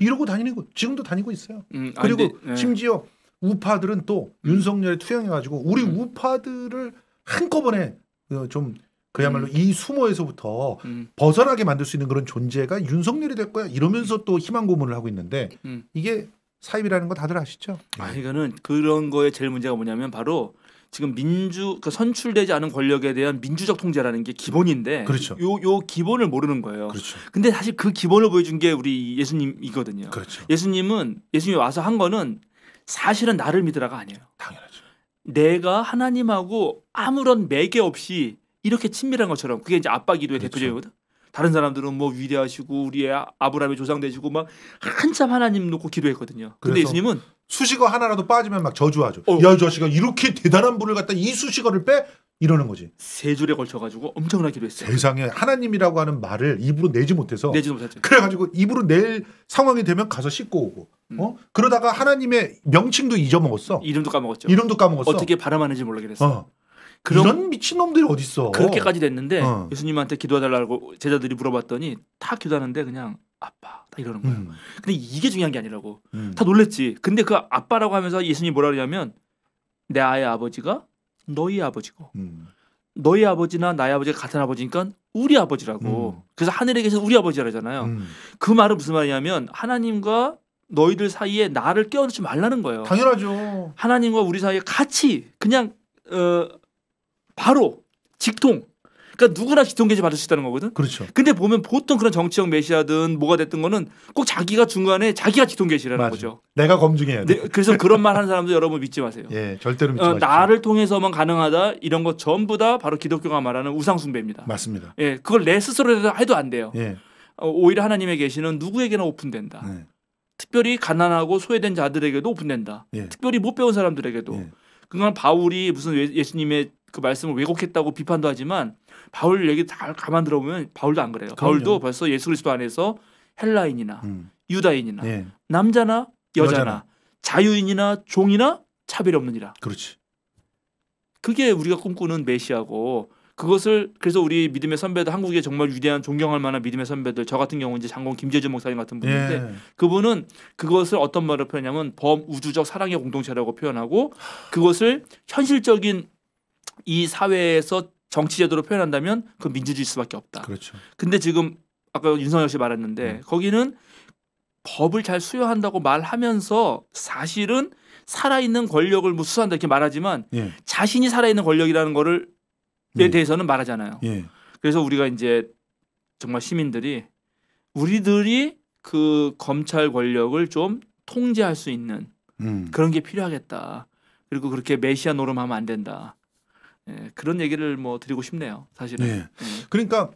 이러고 다니고 지금도 다니고 있어요. 음, 아, 그리고 근데, 네. 심지어 우파들은 또 음. 윤석열에 투영해가지고 우리 우파들을 한꺼번에 어, 좀 그야말로 음. 이 수모에서부터 음. 벗어나게 만들 수 있는 그런 존재가 윤석열이 될 거야 이러면서 음. 또 희망 고문을 하고 있는데 음. 이게 사입이라는 거 다들 아시죠? 아 이거는 그런 거에 제일 문제가 뭐냐면 바로 지금 민주 그 선출되지 않은 권력에 대한 민주적 통제라는 게 기본인데 그렇죠. 요, 요 기본을 모르는 거예요. 그렇죠. 근데 사실 그 기본을 보여준 게 우리 예수님이거든요. 그렇죠. 예수님은 예수님이 와서 한 거는 사실은 나를 믿으라가 아니에요. 당연하죠. 내가 하나님하고 아무런 매개 없이 이렇게 친밀한 것처럼 그게 이제 아빠 기도의 그렇죠. 대표적이거든. 다른 사람들은 뭐 위대하시고 우리의 아브라함의 조상 되시고 막 한참 하나님 놓고 기도했거든요. 근데 예수님은 수식어 하나라도 빠지면 막 저주하죠. 어. 야, 저씨가 이렇게 대단한 분을 갖다 이 수식어를 빼 이러는 거지. 세 줄에 걸쳐 가지고 엄청나게 기도했어요. 세상에 하나님이라고 하는 말을 입으로 내지 못해서 내지 못했죠. 그래 가지고 입으로 낼 상황이 되면 가서 씻고 오고. 음. 어? 그러다가 하나님의 명칭도 잊어먹었어. 이름도 까먹었죠. 이름도 까먹었어. 어떻게 발음하는지 몰라게 됐어. 어. 그런 이런 미친놈들이 어딨어. 그렇게까지 됐는데 어. 예수님한테 기도해달라고 제자들이 물어봤더니 다 기도하는데 그냥 아빠 다 이러는 거예요. 음. 근데 이게 중요한 게 아니라고 음. 다 놀랬지. 근데 그 아빠라고 하면서 예수님이 뭐라 그러냐면 내 아의 아버지가 너희 아버지고 음. 너희 아버지나 나의 아버지가 같은 아버지니까 우리 아버지라고. 음. 그래서 하늘에 계신 우리 아버지라잖아요. 음. 그 말은 무슨 말이냐면 하나님과 너희들 사이에 나를 끼워넣지 말라는 거예요. 당연하죠. 하나님과 우리 사이에 같이 그냥 어 바로 직통. 그러니까 누구나 직통 계지 받을 수 있다는 거거든. 그렇죠. 근데 보면 보통 그런 정치적 메시아든 뭐가 됐든 거는 꼭 자기가 중간에 자기가 직통 계시라는 맞아. 거죠. 내가 검증해야 돼. 네, 그래서 그런 말 하는 사람도 여러분 믿지 마세요. 예, 절대로 믿지 어, 마세요. 나를 통해서만 가능하다 이런 거 전부 다 바로 기독교가 말하는 우상숭배입니다. 맞습니다. 예, 그걸 내 스스로 해도 안 돼요. 예. 어, 오히려 하나님의 계시는 누구에게나 오픈된다. 예. 특별히 가난하고 소외된 자들에게도 오픈된다. 예. 특별히 못 배운 사람들에게도. 예. 그건 바울이 무슨 예, 예수님의 그 말씀을 왜곡했다고 비판도 하지만 바울 얘기 다 가만 들어보면 바울도 안 그래요. 그럼요. 바울도 벌써 예수 그리스도 안에서 헬라인이나 음. 유다인이나 네. 남자나 여자나, 여자나, 자유인이나 종이나 차별 없느니라. 그렇지. 그게 우리가 꿈꾸는 메시아고 그것을 그래서 우리 믿음의 선배들 한국에 정말 위대한 존경할 만한 믿음의 선배들 저 같은 경우 이제 장공 김재준 목사님 같은 분인데 예. 그분은 그것을 어떤 말로 표현하냐면 범우주적 사랑의 공동체라고 표현하고 그것을 현실적인 이 사회에서 정치 제도로 표현한다면 그 민주주의일 수밖에 없다. 그렇죠. 근데 지금 아까 윤석열 씨 말했는데 음. 거기는 법을 잘 수여한다고 말하면서 사실은 살아있는 권력을 무수한다 뭐 이렇게 말하지만 예. 자신이 살아있는 권력이라는 거를 에 예. 대해서는 말하잖아요. 예. 그래서 우리가 이제 정말 시민들이 우리들이 그 검찰 권력을 좀 통제할 수 있는 음. 그런 게 필요하겠다. 그리고 그렇게 메시아 노름하면 안 된다. 예, 그런 얘기를 뭐 드리고 싶네요. 사실은. 네. 음. 그러니까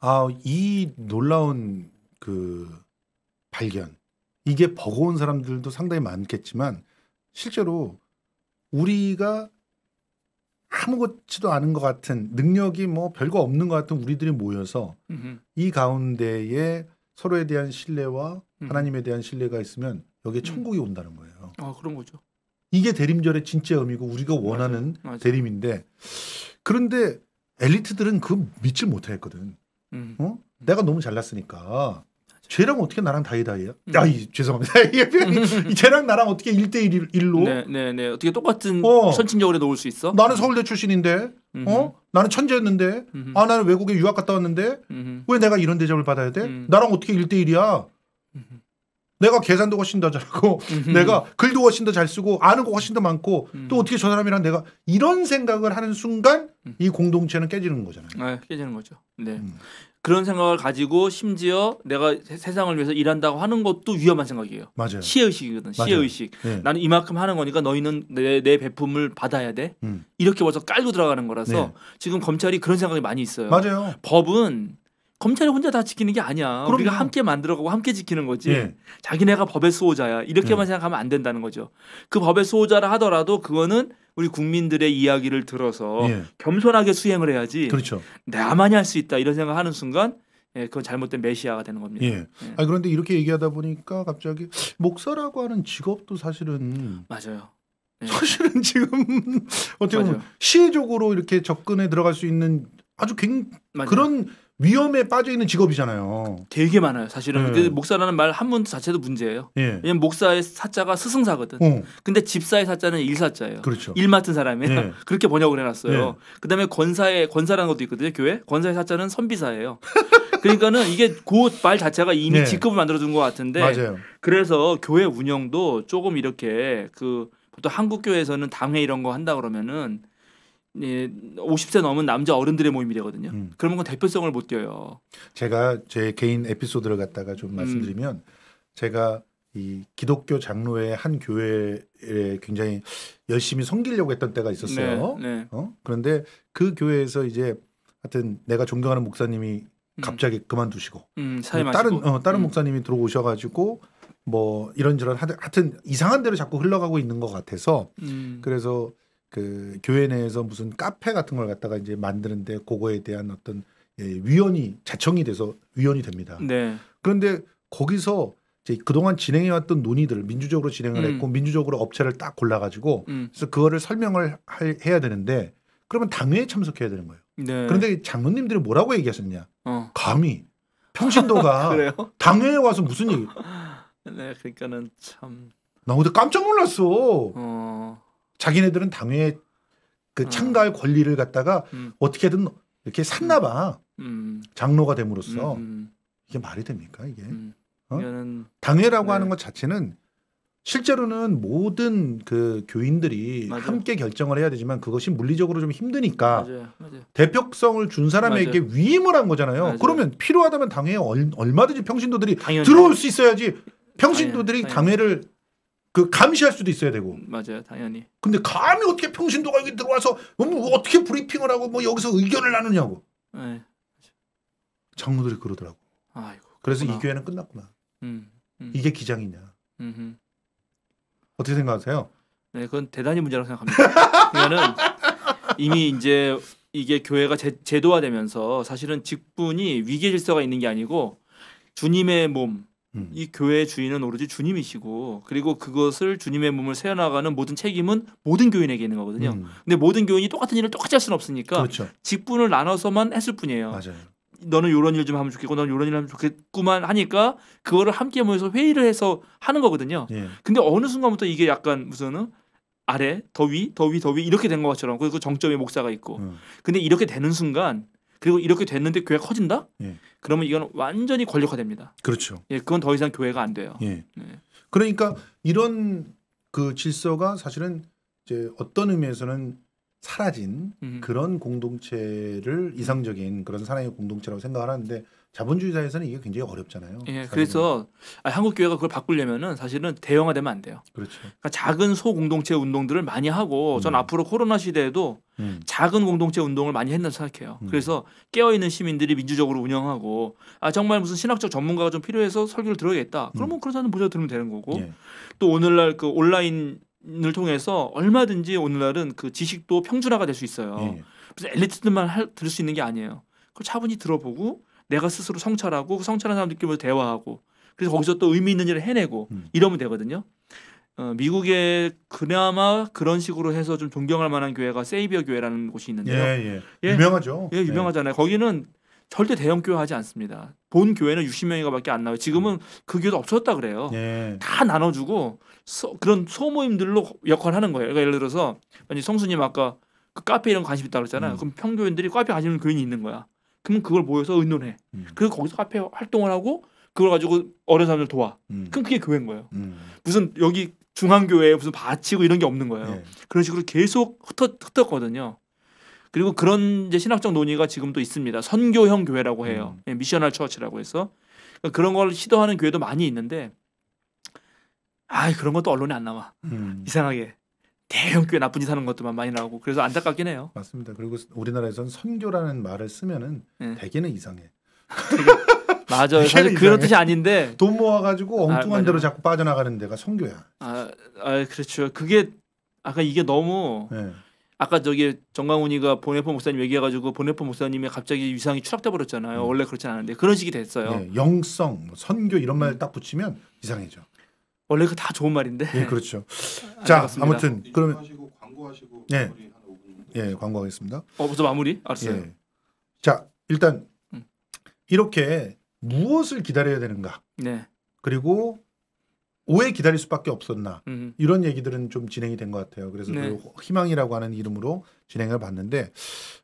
아이 놀라운 그 발견 이게 버거운 사람들도 상당히 많겠지만 실제로 우리가 아무것도 아닌 것 같은 능력이 뭐 별거 없는 것 같은 우리들이 모여서 음흠. 이 가운데에 서로에 대한 신뢰와 음. 하나님에 대한 신뢰가 있으면 여기에 천국이 온다는 거예요. 아 그런 거죠. 이게 대림절의 진짜 의미고 우리가 원하는 맞아맞아 대림인데 그런데 엘리트들은 그 믿질 못했거든. 음. 어? 내가 너무 잘났으니까 쟤랑 어떻게 나랑 다이다이야? 음. 아, 이, 죄송합니다. 음. 이 쟤랑 나랑 어떻게 1대1 로 네, 네, 네. 어떻게 똑같은 어. 선친적으로 놓을 수 있어? 나는 서울대 출신인데, 음. 어? 나는 천재였는데, 음. 아, 나는 외국에 유학 갔다 왔는데, 음흠. 왜 내가 이런 대접을 받아야 돼? 음. 나랑 어떻게 1대1이야? 내가 계산도 훨씬 더 잘하고 내가 글도 훨씬 더 잘 쓰고 아는 거 훨씬 더 많고 음. 또 어떻게 저 사람이랑 내가 이런 생각을 하는 순간 음. 이 공동체는 깨지는 거잖아요. 네, 깨지는 거죠. 네. 음. 그런 생각을 가지고 심지어 내가 세상을 위해서 일한다고 하는 것도 위험한 생각이에요. 맞아요. 시의식이거든. 시의식. 네. 예. 나는 이만큼 하는 거니까 너희는 내, 내 배품을 받아야 돼. 음. 이렇게 벌써 깔고 들어가는 거라서 네. 지금 검찰이 그런 생각이 많이 있어요. 맞아요. 법은 검찰이 혼자 다 지키는 게 아니야. 그럼요. 우리가 함께 만들어가고 함께 지키는 거지. 예. 자기네가 법의 수호자야. 이렇게만 예. 생각하면 안 된다는 거죠. 그 법의 수호자라 하더라도 그거는 우리 국민들의 이야기를 들어서 예. 겸손하게 수행을 해야지. 그렇죠. 나만이 할 수 있다 이런 생각하는 순간 예, 그건 잘못된 메시아가 되는 겁니다. 예. 예. 아 그런데 이렇게 얘기하다 보니까 갑자기 목사라고 하는 직업도 사실은 맞아요. 예. 사실은 지금 어떻게 보면 시의적으로 이렇게 접근에 들어갈 수 있는 아주 굉맞 그런 위험에 빠져 있는 직업이잖아요. 되게 많아요. 사실은 네. 그 목사라는 말 한문 자체도 문제예요. 예. 왜냐면 목사의 사자가 스승사거든. 어. 근데 집사의 사자는 일사자예요. 그렇죠. 일 맡은 사람이에요. 예. 그렇게 번역을 해놨어요. 예. 그다음에 권사의 권사라는 것도 있거든요. 교회 권사의 사자는 선비사예요. 그러니까는 이게 곧말 자체가 이미 네. 직급을 만들어준 것 같은데. 맞아요. 그래서 교회 운영도 조금 이렇게 그 보통 한국 교회에서는 당회 이런 거 한다 그러면은 예, 50세 넘은 남자 어른들의 모임이 되거든요. 음. 그러면 그 대표성을 못 띄어요. 제가 제 개인 에피소드를 갖다가 좀 음. 말씀드리면 음. 제가 이 기독교 장로의 한 교회에 굉장히 열심히 섬기려고 했던 때가 있었어요. 네, 네. 어? 그런데 그 교회에서 이제 하여튼 내가 존경하는 목사님이 음. 갑자기 음. 그만두시고 다른 어, 다른 음. 목사님이 들어오셔가지고 뭐 이런저런 하여튼 이상한 대로 자꾸 흘러가고 있는 것 같아서 그래서 그 교회 내에서 무슨 카페 같은 걸 갖다가 이제 만드는데 그거에 대한 어떤 예, 위원이 자청이 돼서 위원이 됩니다. 네. 그런데 거기서 이제 그동안 진행해왔던 논의들을 민주적으로 진행을 음. 했고 민주적으로 업체를 딱 골라가지고 음. 그래서 그거를 설명을 할, 해야 되는데 그러면 당회에 참석해야 되는 거예요. 네. 그런데 장로님들이 뭐라고 얘기하셨냐? 어. 감히 평신도가 당회에 와서 무슨 얘기? 네, 그러니까는 참. 나 근데 깜짝 놀랐어. 어... 자기네들은 당에 그 음. 참가할 권리를 갖다가 음. 어떻게든 이렇게 샀나봐 음. 장로가 됨으로써 이게 말이 됩니까 이게 어? 당회라고 네. 하는 것 자체는 실제로는 모든 그 교인들이 맞아요. 함께 결정을 해야 되지만 그것이 물리적으로 좀 힘드니까 맞아요. 맞아요. 대표성을 준 사람에게 위임을 한 거잖아요. 그러면 필요하다면 당회에 얼, 마든지 평신도들이 당연히. 들어올 수 있어야지 평신도들이 당연히. 당연히. 당회를 그 감시할 수도 있어야 되고. 맞아요, 당연히. 근데 감히 어떻게 평신도가 여기 들어와서 뭐 어떻게 브리핑을 하고 뭐 여기서 의견을 나누냐고. 네. 장로들이 그러더라고. 아이고. 그래서 그렇구이 교회는 끝났구나. 음, 음. 이게 기장이냐. 음 어떻게 생각하세요? 네, 그건 대단히 문제라고 생각합니다. 이거는 이미 이제 이게 교회가 제, 제도화되면서 사실은 직분이 위계 질서가 있는 게 아니고 주님의 몸, 음. 이 교회의 주인은 오로지 주님이시고 그리고 그것을 주님의 몸을 세워나가는 모든 책임은 모든 교인에게 있는 거거든요. 음. 근데 모든 교인이 똑같은 일을 똑같이 할 수는 없으니까 그렇죠. 직분을 나눠서만 했을 뿐이에요. 맞아요. 너는 요런 일 좀 하면 좋겠고 너는 요런 일 하면 좋겠구만 하니까 그거를 함께 모여서 회의를 해서 하는 거거든요. 예. 근데 어느 순간부터 이게 약간 무슨 아래 더위 더위 더위 이렇게 된 것처럼 그 정점에 목사가 있고 음. 근데 이렇게 되는 순간 그리고 이렇게 됐는데 교회가 커진다? 예. 그러면 이건 완전히 권력화됩니다. 그렇죠. 예, 그건 더 이상 교회가 안 돼요. 예. 네. 그러니까 이런 그 질서가 사실은 이제 어떤 의미에서는 사라진 음. 그런 공동체를 이상적인 그런 사랑의 공동체라고 생각하는데 을 자본주의 사회에서는 이게 굉장히 어렵잖아요. 예, 사실은. 그래서 아니, 한국 교회가 그걸 바꾸려면은 사실은 대형화되면 안 돼요. 그렇죠. 그러니까 작은 소 공동체 운동들을 많이 하고 음. 전 앞으로 코로나 시대에도 음. 작은 공동체 운동을 많이 했나 생각해요. 음. 그래서 깨어 있는 시민들이 민주적으로 운영하고 아 정말 무슨 신학적 전문가가 좀 필요해서 설교를 들어야겠다. 그러면 음. 그런 사람 보셔 들으면 되는 거고 예. 또 오늘날 그 온라인 을 통해서 얼마든지 오늘날은 그 지식도 평준화가 될 수 있어요. 예. 그래서 예. 엘리트들만 할, 들을 수 있는 게 아니에요. 그걸 차분히 들어보고 내가 스스로 성찰하고 그 성찰한 사람 느낌으로 대화하고 그래서 거기서 또 의미 있는 일을 해내고 음. 이러면 되거든요. 어, 미국에 그나마 그런 식으로 해서 좀 존경할 만한 교회가 세이비어 교회라는 곳이 있는데요. 예, 예. 예 유명하죠. 예, 예. 유명하잖아요. 예. 거기는 절대 대형 교회 하지 않습니다. 본 교회는 60명인가밖에 안 나와요. 지금은 그 교회도 없어졌다 그래요. 예. 다 나눠주고 소, 그런 소모임들로 역할하는 을 거예요. 그러니까 예를 들어서 아니 성수님 아까 그 카페 이런 거 관심 있다 그랬잖아요. 음. 그럼 평교인들이 카페 관심 있는 교인이 있는 거야. 그러면 그걸 모여서 의논해. 음. 그래서 거기서 카페 활동을 하고 그걸 가지고 어려운 사람들 도와. 음. 그럼 그게 교회인 거예요. 음. 무슨 여기 중앙교회에 무슨 바치고 이런 게 없는 거예요. 네. 그런 식으로 계속 흩었거든요 그리고 그런 이제 신학적 논의가 지금도 있습니다. 선교형 교회라고 해요. 음. 미셔널 예, 처치라고 해서 그러니까 그런 걸 시도하는 교회도 많이 있는데 아 그런 것도 언론에 안 나와 음. 이상하게 대형 교회 나쁜 짓 하는 것들만 많이 나오고 그래서 안타깝긴 해요. 맞습니다. 그리고 우리나라에선 선교라는 말을 쓰면은 네. 대개는 이상해. 맞아요. 사실 이상해. 그런 뜻이 아닌데 돈 모아가지고 아, 엉뚱한 아, 데로 자꾸 빠져나가는 데가 선교야. 아, 아 그렇죠. 그게 아까 이게 너무 네. 아까 저기 정강훈이가 보네포 목사님 얘기해가지고 보네포 목사님이 갑자기 위상이 추락돼 버렸잖아요. 음. 원래 그렇지 않은데 그런 식이 됐어요. 네, 영성, 뭐 선교 이런 말딱 붙이면 이상해져. 원래 그 다 좋은 말인데. 예, 그렇죠. 자, 아무튼 네. 그러면 하시고 광고하시고 예. 예, 광고하겠습니다. 어, 벌써 마무리? 알았어요. 예. 자, 일단 음. 이렇게 무엇을 기다려야 되는가? 네. 그리고 오해 기다릴 수밖에 없었나 음. 이런 얘기들은 좀 진행이 된 것 같아요. 그래서 네. 그 희망이라고 하는 이름으로 진행을 봤는데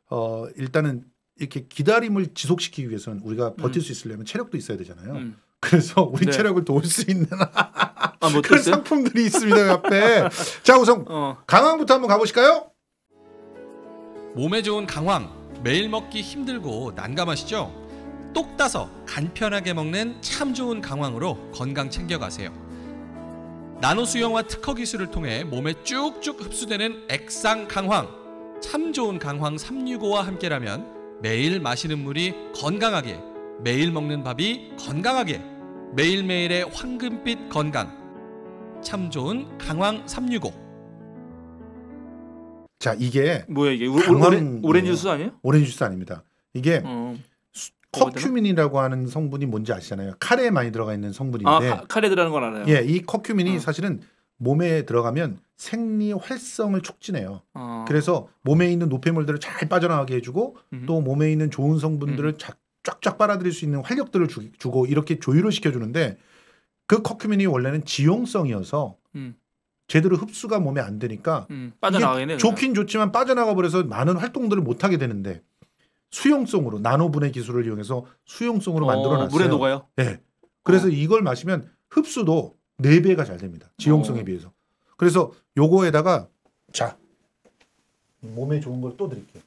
어, 일단은 이렇게 기다림을 지속시키기 위해서는 우리가 버틸 음. 수 있으려면 체력도 있어야 되잖아요. 음. 그래서 우리 네. 체력을 도울 수 있는 아, 뭐 그런 상품들이 있습니다 그 앞에. 자 우선 어. 강황부터 한번 가보실까요? 몸에 좋은 강황 매일 먹기 힘들고 난감하시죠? 똑 따서 간편하게 먹는 참 좋은 강황으로 건강 챙겨가세요. 나노 수영화 특허 기술을 통해 몸에 쭉쭉 흡수되는 액상 강황 참 좋은 강황 365와 함께라면 매일 마시는 물이 건강하게 매일 먹는 밥이 건강하게 매일매일의 황금빛 건강 참 좋은 강황 365자 이게 뭐야 이게 강황, 오렌, 지 네. 주스 아니에요? 오렌지 주스 아닙니다. 이게 어, 뭐 커큐민이라고 하는 성분이 뭔지 아시잖아요. 카레에 많이 들어가 있는 성분인데 아, 카, 레들어는건 알아요. 예, 이 커큐민이 어. 사실은 몸에 들어가면 생리 활성을 촉진해요. 어. 그래서 몸에 있는 노폐물들을 잘 빠져나가게 해주고 음. 또 몸에 있는 좋은 성분들을 음. 자, 쫙쫙 빨아들일 수 있는 활력들을 주, 주고 이렇게 조율을 시켜주는데 그 커큐민이 원래는 지용성이어서 음. 제대로 흡수가 몸에 안 되니까 음, 빠져나가겠네. 좋긴 좋지만 빠져나가 버려서 많은 활동들을 못 하게 되는데 수용성으로 나노 분해 기술을 이용해서 수용성으로 어, 만들어놨어요. 물에 녹아요. 네. 그래서 어. 이걸 마시면 흡수도 네 배가 잘 됩니다. 지용성에 어. 비해서. 그래서 요거에다가 자 몸에 좋은 걸 또 드릴게요.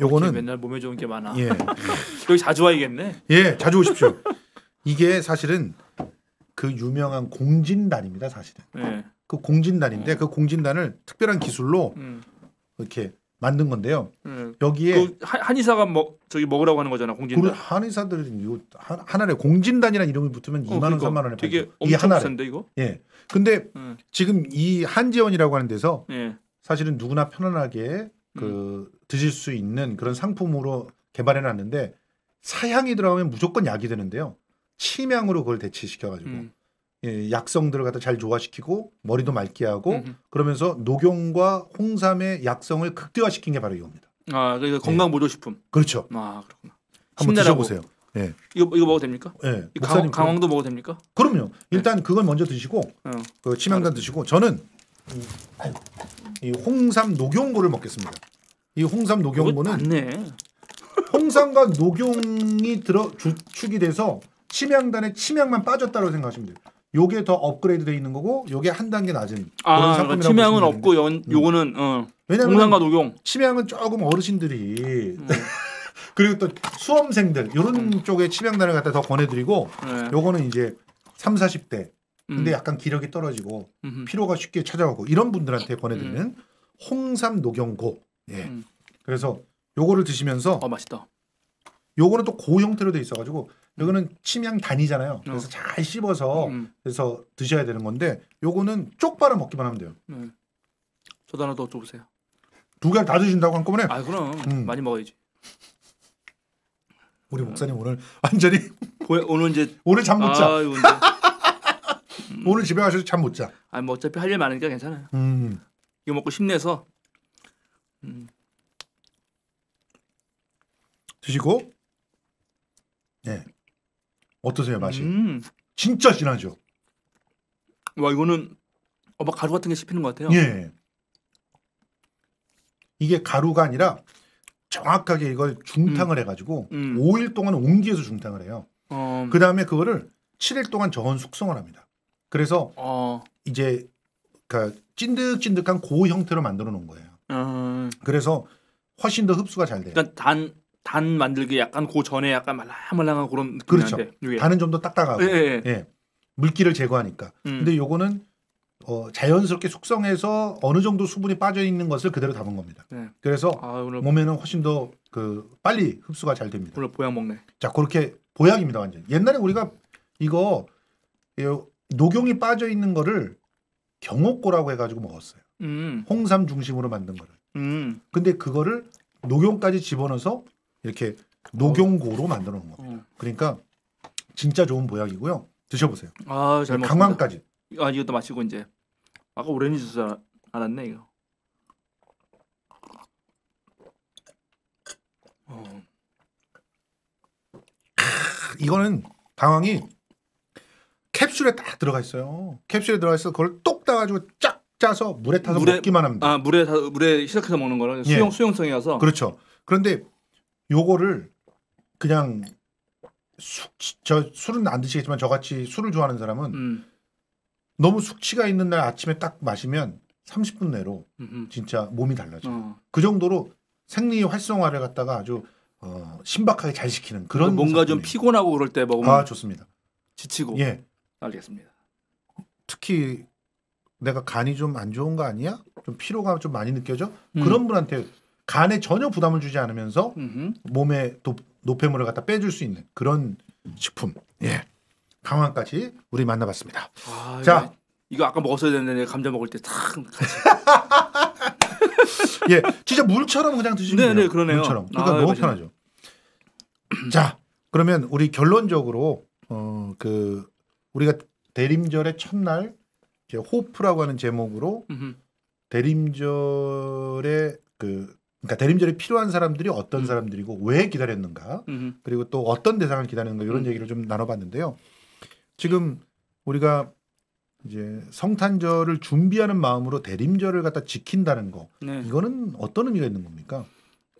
요거는 맨날 몸에 좋은 게 많아. 예. 여기 자주 와야겠네. 예, 자주 오십시오. 이게 사실은 그 유명한 공진단입니다, 사실은. 네. 그 공진단인데 어. 그 공진단을 특별한 기술로 음. 이렇게 만든 건데요. 음. 여기에 그 한의사가 먹 저기 먹으라고 하는 거잖아 공진단. 한의사들은 요 하나를 공진단이라는 이름을 붙으면 2만 어, 원, 3만 그러니까 원에 되게 팔죠. 하나를. 센데 이거. 예. 근데 음. 지금 이한지원이라고 하는 데서 예. 사실은 누구나 편안하게 그 음. 드실 수 있는 그런 상품으로 개발해 놨는데 사향이 들어가면 무조건 약이 되는데요. 치명으로 그걸 대체시켜 가지고 음. 예, 약성들을 갖다 잘 조화시키고 머리도 맑게 하고 음흠. 그러면서 녹용과 홍삼의 약성을 극대화시킨 게 바로 이겁니다. 아, 그러니까 건강 보조 식품. 예. 그렇죠. 아, 그렇구나. 한번 드셔 보세요. 예. 이거 이거 먹어도 됩니까? 예. 강, 그 강황도 먹어도 됩니까? 그럼요. 일단 네. 그걸 먼저 드시고 어. 그 침향단 아, 드시고 저는 이 홍삼 녹용고를 먹겠습니다. 이 홍삼 녹용고는 홍삼과 녹용이 들어 주축이 돼서 치명단의치명만 빠졌다고 생각하시면 돼요. 요게 더 업그레이드 돼 있는 거고 요게 한 단계 낮은 아, 그러니까 은 없고 연, 요거는 어. 음. 왜냐면 홍삼과 녹용 침향은 조금 어르신들이 음. 그리고 또 수험생들 이런 음. 쪽에 치명단을 갖다 더 권해드리고 네. 요거는 이제 3, 40대 음. 근데 음. 약간 기력이 떨어지고 피로가 쉽게 찾아오고 이런 분들한테 권해드리는 음. 홍삼 녹용고 예. 음. 그래서 요거를 드시면서 어 맛있다. 요거는 또 고 형태로 돼 있어가지고 이거는 침향 단이잖아요. 그래서 어. 잘 씹어서 음, 음. 그래서 드셔야 되는 건데 요거는 쪽 발라 먹기만 하면 돼요. 음. 저도 하나 더 줘보세요. 두 개를 다 드신다고 한꺼번에? 아 그럼 음. 많이 먹어야지. 우리 목사님 오늘 완전히 오늘 이제 오늘 잠 못 자. 아유, 오늘 집에 가셔서 잠 못 자. 아뭐 어차피 할 일 많으니까 괜찮아요. 음. 이거 먹고 힘내서 음. 드시고 네 어떠세요 맛이? 음. 진짜 진하죠. 와 이거는 어, 막 가루 같은 게 씹히는 것 같아요. 예. 이게 가루가 아니라 정확하게 이걸 중탕을 음. 해가지고 음. 5일 동안 옹기에서 중탕을 해요. 어. 그 다음에 그거를 7일 동안 저온 숙성을 합니다. 그래서 어. 이제 그 찐득찐득한 고 형태로 만들어 놓은 거예요. 어. 그래서 훨씬 더 흡수가 잘 돼요. 그러니까 단, 단 만들기 약간 그 전에 약간 말랑말랑한 그런 그렇죠. 이게. 단은 좀 더 딱딱하고 예, 예, 예. 예, 물기를 제거하니까. 음. 근데 요거는 어, 자연스럽게 숙성해서 어느 정도 수분이 빠져 있는 것을 그대로 담은 겁니다. 네. 그래서 아, 몸에는 훨씬 더 그 빨리 흡수가 잘 됩니다. 오늘 보약 먹네. 자 그렇게 보약입니다 완전. 옛날에 우리가 이거 녹용이 빠져 있는 거를 경옥고라고 해가지고 먹었어요. 음. 홍삼 중심으로 만든 거를. 음. 근데 그거를 녹용까지 집어넣어서 이렇게 녹용고로 만들어 놓은 겁니다. 어. 그러니까 진짜 좋은 보약이고요. 드셔보세요. 아, 잘 강황까지. 아, 이것도 마시고 이제 아까 오렌지 주스 알았네 이거. 어. 크, 이거는 방황이 캡슐에 딱 들어가 있어요. 캡슐에 들어가 있어 그걸 똑 따가지고 쫙 짜서 물에 타서 물에, 먹기만 합니다. 아 물에 물에 시작해서 먹는 거는 예. 수용 예. 수용성이어서 그렇죠. 그런데 요거를 그냥 숙, 저 술은 안 드시겠지만 저같이 술을 좋아하는 사람은 음. 너무 숙취가 있는 날 아침에 딱 마시면 30분 내로 음음. 음. 진짜 몸이 달라져 어. 그 정도로 생리 활성화를 갖다가 아주 어, 신박하게 잘 시키는 그런 뭔가 상품이에요. 좀 피곤하고 그럴 때 먹으면 아 좋습니다. 지치고 예 알겠습니다. 특히 내가 간이 좀 안 좋은 거 아니야? 좀 피로가 좀 많이 느껴져? 음. 그런 분한테 간에 전혀 부담을 주지 않으면서 음흠. 몸에 도, 노폐물을 갖다 빼줄 수 있는 그런 식품. 예. 강황까지 우리 만나봤습니다. 아, 자, 이거, 아까 먹었어야 되는데 감자 먹을 때탁 같이. 예, 진짜 물처럼 그냥 드시면 네네, 네, 돼요. 네네, 그러네요. 물처럼. 아, 그러니까 아, 너무 맞아요. 편하죠. 자, 그러면 우리 결론적으로 어 그 우리가 대림절의 첫날 제 호프라고 하는 제목으로 대림절에그 그러니까 대림절에 필요한 사람들이 어떤 음. 사람들이고 왜 기다렸는가 음 그리고 또 어떤 대상을 기다리는가 이런 음. 얘기를 좀 나눠봤는데요. 지금 우리가 이제 성탄절을 준비하는 마음으로 대림절을 갖다 지킨다는 거 네. 이거는 어떤 의미가 있는 겁니까?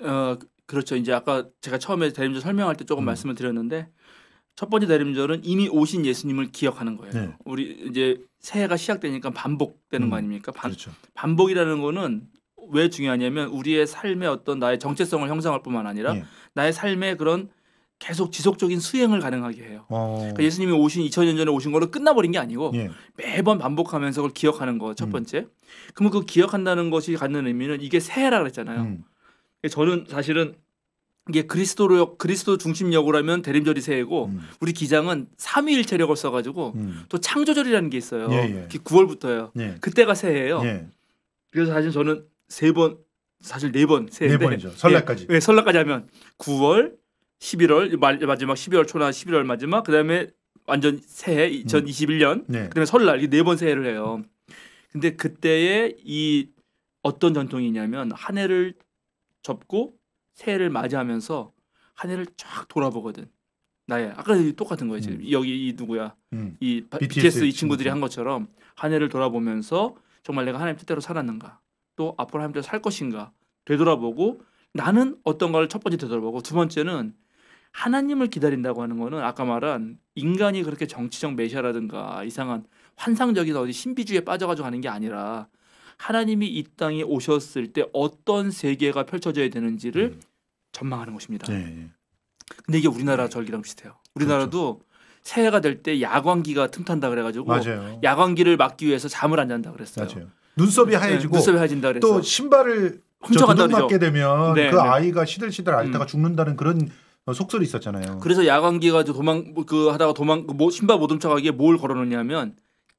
어 그렇죠. 이제 아까 제가 처음에 대림절 설명할 때 조금 음. 말씀을 드렸는데 첫 번째 대림절은 이미 오신 예수님을 기억하는 거예요. 네. 우리 이제 새해가 시작되니까 반복되는 음, 거 아닙니까? 반, 그렇죠. 반복이라는 거는 왜 중요하냐면 우리의 삶의 어떤 나의 정체성을 형성할 뿐만 아니라 예. 나의 삶의 그런 계속 지속적인 수행을 가능하게 해요. 어. 그러니까 예수님이 오신 2000년 전에 오신 거를 끝나버린 게 아니고 예. 매번 반복하면서 그걸 기억하는 거첫 음. 번째. 음. 그러면 그 기억한다는 것이 갖는 의미는 이게 새해라 그랬잖아요. 음. 저는 사실은 이게 그리스도로 그리스도 중심 역으로하면 대림절이 새해고 음. 우리 기장은 삼위일 체력을 써가지고 음. 또 창조절이라는 게 있어요. 예, 예. 9월부터예요. 예. 그때가 새해예요. 예. 그래서 사실 저는 세 번 사실 네번 새해인데 네 번이죠. 설날까지. 예, 예 설날까지 하면 9월, 11월 마지막 12월 초나 11월 마지막 그다음에 완전 새해 2021년 음. 네. 그다음에 설날 이네번 새해를 해요. 근데 그때의 이 어떤 전통이냐면 한 해를 접고 새해를 맞이하면서 한 해를 쫙 돌아보거든. 나의 아까 똑같은 거야 지금 음. 여기 이 누구야 음. 이 BTS, BTS 이 친구들이 한 것처럼 한 해를 돌아보면서 정말 내가 하나님 뜻대로 살았는가 또 앞으로 하나님 뜻살 것인가 되돌아보고 나는 어떤 걸 첫 번째 되돌아보고 두 번째는 하나님을 기다린다고 하는 거는 아까 말한 인간이 그렇게 정치적 메시아라든가 이상한 환상적인 어디 신비주의에 빠져가지고 가는 게 아니라 하나님이 이 땅에 오셨을 때 어떤 세계가 펼쳐져야 되는지를 음. 전망하는 것입니다. 네. 근데 이게 우리나라 절기랑 비슷해요. 우리나라도 그렇죠. 새해가 될 때 야광기가 틈탄다 그래가지고 맞아요. 야광기를 막기 위해서 잠을 안 잔다 그랬어요. 맞아요. 눈썹이 네, 하얘지고 네, 눈썹이 하진다 그랬어. 또 신발을 훔쳐 맞게 되면 네, 그 네. 아이가 시들시들 앓다가 음. 죽는다는 그런 속설이 있었잖아요. 그래서 야광기가 도망 그 하다가 도망 뭐 신발 못 훔쳐가기에 뭘 걸어놓냐면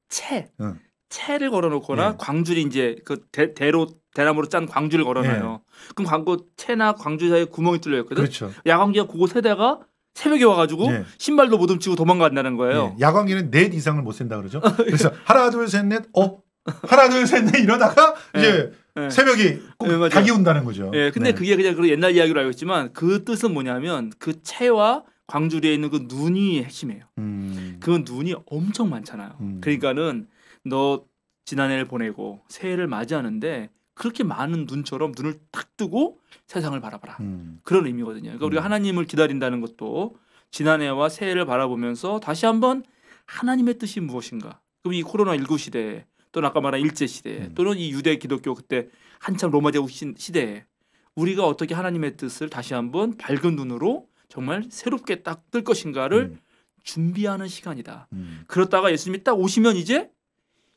채. 응. 채를 걸어놓거나 네. 광주를 이제 그 대, 대로 대나무로 짠 광주를 걸어놔요. 네. 그럼 광고 채나 광주 사이에 구멍이 뚫려있거든. 그렇죠. 야광기가 그거 세대가 새벽에 와가지고 네. 신발도 못 훔치고 도망간다는 거예요. 네. 야광기는 넷 이상을 못 센다 그러죠. 아, 예. 그래서 하나 둘 셋넷어 하나 둘 셋 넷 이러다가 네. 이제 네. 새벽이 꼭 닭이 온다는 거죠. 예, 근데 그게 그냥 그 옛날 이야기로 알고 있지만 그 뜻은 뭐냐면 그 채와 광주리에 있는 그 눈이 핵심이에요. 음. 그 눈이 엄청 많잖아요. 음. 그러니까는 너 지난해를 보내고 새해를 맞이하는데 그렇게 많은 눈처럼 눈을 딱 뜨고 세상을 바라봐라. 음. 그런 의미거든요. 그러니까 우리가 음. 하나님을 기다린다는 것도 지난해와 새해를 바라보면서 다시 한번 하나님의 뜻이 무엇인가. 그럼 이 코로나 19 시대에 또는 아까 말한 일제 시대에 음. 또는 이 유대 기독교 그때 한참 로마 제국 시대에 우리가 어떻게 하나님의 뜻을 다시 한번 밝은 눈으로 정말 새롭게 딱 뜰 것인가를 음. 준비하는 시간이다. 음. 그렇다가 예수님이 딱 오시면 이제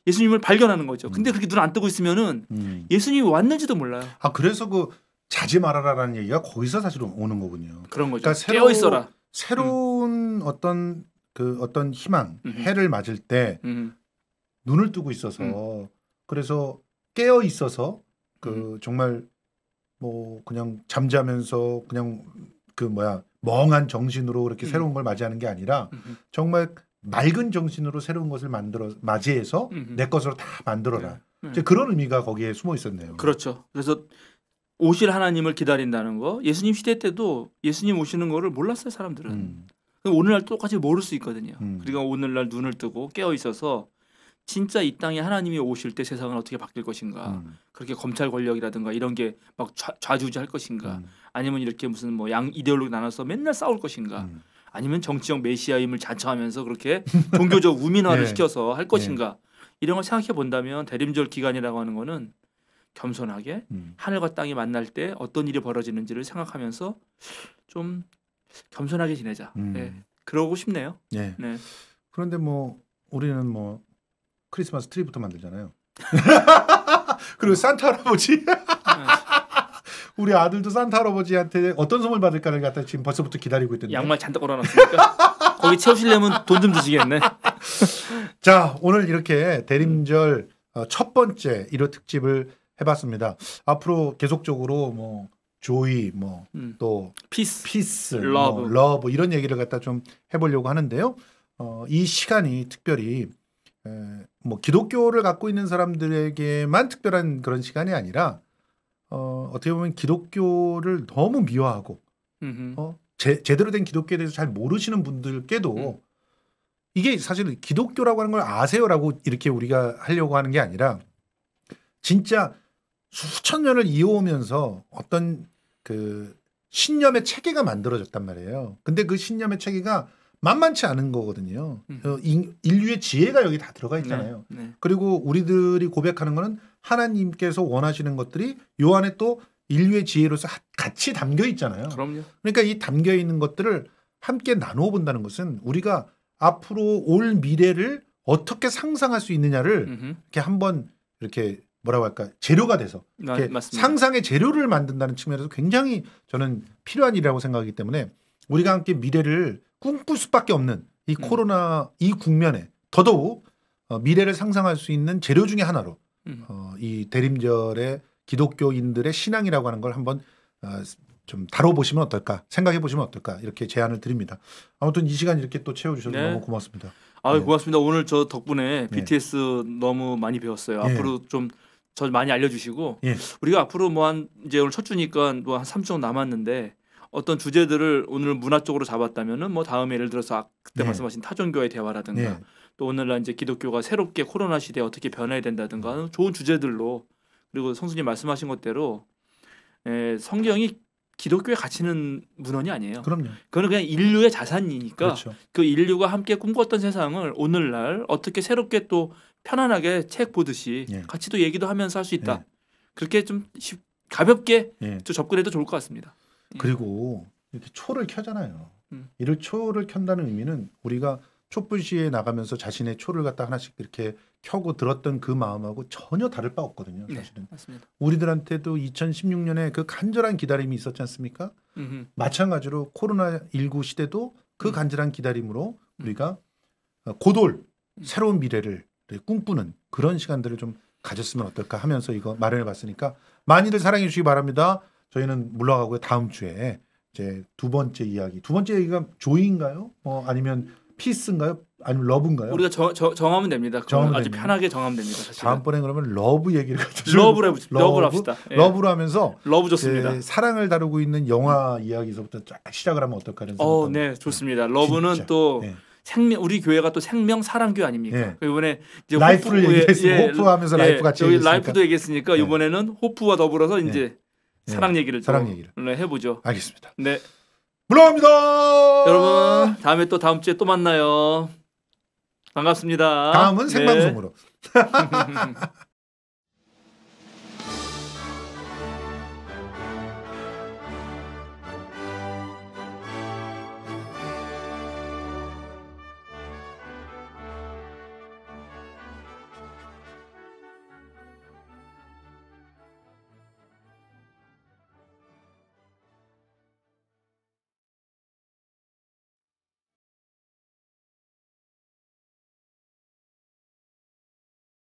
예수님을 발견하는 거죠. 음. 근데 그렇게 눈 안 뜨고 있으면은 음. 예수님이 왔는지도 몰라요. 아 그래서 그 자지 말아라라는 얘기가 거기서 사실 오는 거군요. 그런 거죠. 그러니까 새로, 깨어 있어라. 음. 새로운 음. 어떤 그 어떤 희망, 음. 해를 맞을 때 눈을 뜨고 있어서 음. 그래서 깨어 있어서 그 정말 뭐 그냥 잠자면서 그냥 그 뭐야 멍한 정신으로 그렇게 새로운 걸 맞이하는 게 아니라 정말 맑은 정신으로 새로운 것을 만들어 맞이해서 음흠. 내 것으로 다 만들어라. 네. 네. 그런 의미가 거기에 숨어 있었네요. 그렇죠. 그래서 오실 하나님을 기다린다는 거 예수님 시대 때도 예수님 오시는 거를 몰랐어요 사람들은. 음. 오늘날 똑같이 모를 수 있거든요. 음. 그러니까 오늘날 눈을 뜨고 깨어 있어서 진짜 이 땅에 하나님이 오실 때 세상은 어떻게 바뀔 것인가 음. 그렇게 검찰 권력이라든가 이런 게 막 좌지우지할 것인가 음. 아니면 이렇게 무슨 뭐 양 이데올로기 나눠서 맨날 싸울 것인가 음. 아니면 정치적 메시아임을 자처하면서 그렇게 종교적 우민화를 네. 시켜서 할 것인가 예. 이런 걸 생각해 본다면 대림절 기간이라고 하는 거는 겸손하게 음. 하늘과 땅이 만날 때 어떤 일이 벌어지는지를 생각하면서 좀 겸손하게 지내자. 음. 네. 그러고 싶네요. 네. 네. 그런데 뭐 우리는 뭐 크리스마스 트리부터 만들잖아요. 그리고 산타 할아버지 우리 아들도 산타 할아버지한테 어떤 선물 받을까를 갖다 지금 벌써부터 기다리고 있던데. 양말 잔뜩 걸어놨으니까 거기 채우시려면 돈좀 드시겠네. 자 오늘 이렇게 대림절 어, 첫 번째 1호 특집을 해봤습니다. 앞으로 계속적으로 뭐 조이 뭐또 음. 피스 피스 러브 뭐, 러브 이런 얘기를 갖다 좀 해보려고 하는데요. 어, 이 시간이 특별히 에, 뭐 기독교를 갖고 있는 사람들에게만 특별한 그런 시간이 아니라 어, 어떻게 보면 기독교를 너무 미화하고 어, 제, 제대로 된 기독교에 대해서 잘 모르시는 분들께도 음. 이게 사실 기독교라고 하는 걸 아세요라고 이렇게 우리가 하려고 하는 게 아니라 진짜 수천 년을 이어오면서 어떤 그 신념의 체계가 만들어졌단 말이에요. 근데 그 신념의 체계가 만만치 않은 거거든요. 음. 어, 인류의 지혜가 여기 다 들어가 네, 있잖아요. 네, 네. 그리고 우리들이 고백하는 거는 하나님께서 원하시는 것들이 요 안에 또 인류의 지혜로서 같이 담겨 있잖아요. 그럼요. 그러니까 이 담겨 있는 것들을 함께 나누어 본다는 것은 우리가 앞으로 올 미래를 어떻게 상상할 수 있느냐를 음흠. 이렇게 한번 이렇게 뭐라고 할까 재료가 돼서 아, 이렇게 아, 상상의 재료를 만든다는 측면에서 굉장히 저는 필요한 일이라고 생각하기 때문에 우리가 함께 미래를 꿈꿀 수밖에 없는 이 음. 코로나 음. 이 국면에 더더욱 어, 미래를 상상할 수 있는 재료 중의 하나로 음. 어, 이 대림절의 기독교인들의 신앙이라고 하는 걸 한번 어, 좀 다뤄보시면 어떨까 생각해보시면 어떨까 이렇게 제안을 드립니다. 아무튼 이 시간 이렇게 또 채워주셔서 네. 너무 고맙습니다. 아 네. 고맙습니다. 오늘 저 덕분에 네. 예. BTS 너무 많이 배웠어요. 예. 앞으로 좀 저 많이 알려주시고 우리가 앞으로 뭐 한 이제 오늘 첫 주니까 뭐한 3주 남았는데 어떤 주제들을 오늘 문화 쪽으로 잡았다면은 뭐 다음에 예를 들어서 아, 그때 말씀하신 타종교의 대화라든가 또 오늘날 이제 기독교가 새롭게 코로나 시대에 어떻게 변해야 된다든가 하는 좋은 주제들로 그리고 성수님 말씀하신 것대로 에, 예, 성경이 기독교에 갇히는 문헌이 아니에요. 그럼요. 그건 그냥 인류의 자산이니까 그렇죠. 그 인류가 함께 꿈꿨던 세상을 오늘날 어떻게 새롭게 또 편안하게 책 보듯이 예. 같이 또 얘기도 하면서 할 수 있다. 예. 그렇게 좀 쉽, 가볍게 예. 접근해도 좋을 것 같습니다. 예. 그리고 이렇게 초를 켜잖아요. 음. 이를 초를 켠다는 의미는 우리가 촛불 시위에 나가면서 자신의 초를 갖다 하나씩 이렇게 켜고 들었던 그 마음하고 전혀 다를 바 없거든요. 네, 사실은 네, 우리들한테도 2016년에 그 간절한 기다림이 있었지 않습니까? 음흠. 마찬가지로 코로나 19 시대도 그 음. 간절한 기다림으로 음. 우리가 어, 고돌 음. 새로운 미래를 꿈꾸는 그런 시간들을 좀 가졌으면 어떨까 하면서 이거 마련해 봤으니까 많이들 사랑해 주시기 바랍니다. 저희는 물러가고요. 다음 주에 이제 두 번째 이야기. 두 번째 얘기가 조이인가요? 어, 아니면 피스인가요? 아니면 러브인가요? 우리가 저, 저, 정하면 됩니다. 정하면 아주 됩니다. 편하게 정하면 됩니다. 사실은. 다음번에 그러면 러브 얘기를 같이 러브를 러브, 러브를 합시다. 예. 러브로 하면서 러브 좋습니다. 예, 사랑을 다루고 있는 영화 이야기서부터 쫙 시작을 하면 어떨까 하는 생각. 어, 네, 좋습니다. 러브는 진짜. 또 예. 생명 우리 교회가 또 생명 사랑교 아닙니까? 예. 그 이번에 이제 라이프를 호프, 예, 얘기했으니 예, 호프하면서 예, 라이프 같이 얘기 라이프도 얘기했으니까 예. 이번에는 호프와 더불어서 이제 사랑 얘기를 사랑 얘기를 네, 해보죠. 알겠습니다. 네. 물러갑니다. 여러분 다음에 또 다음 주에 또 만나요. 반갑습니다. 다음은 생방송으로. 네.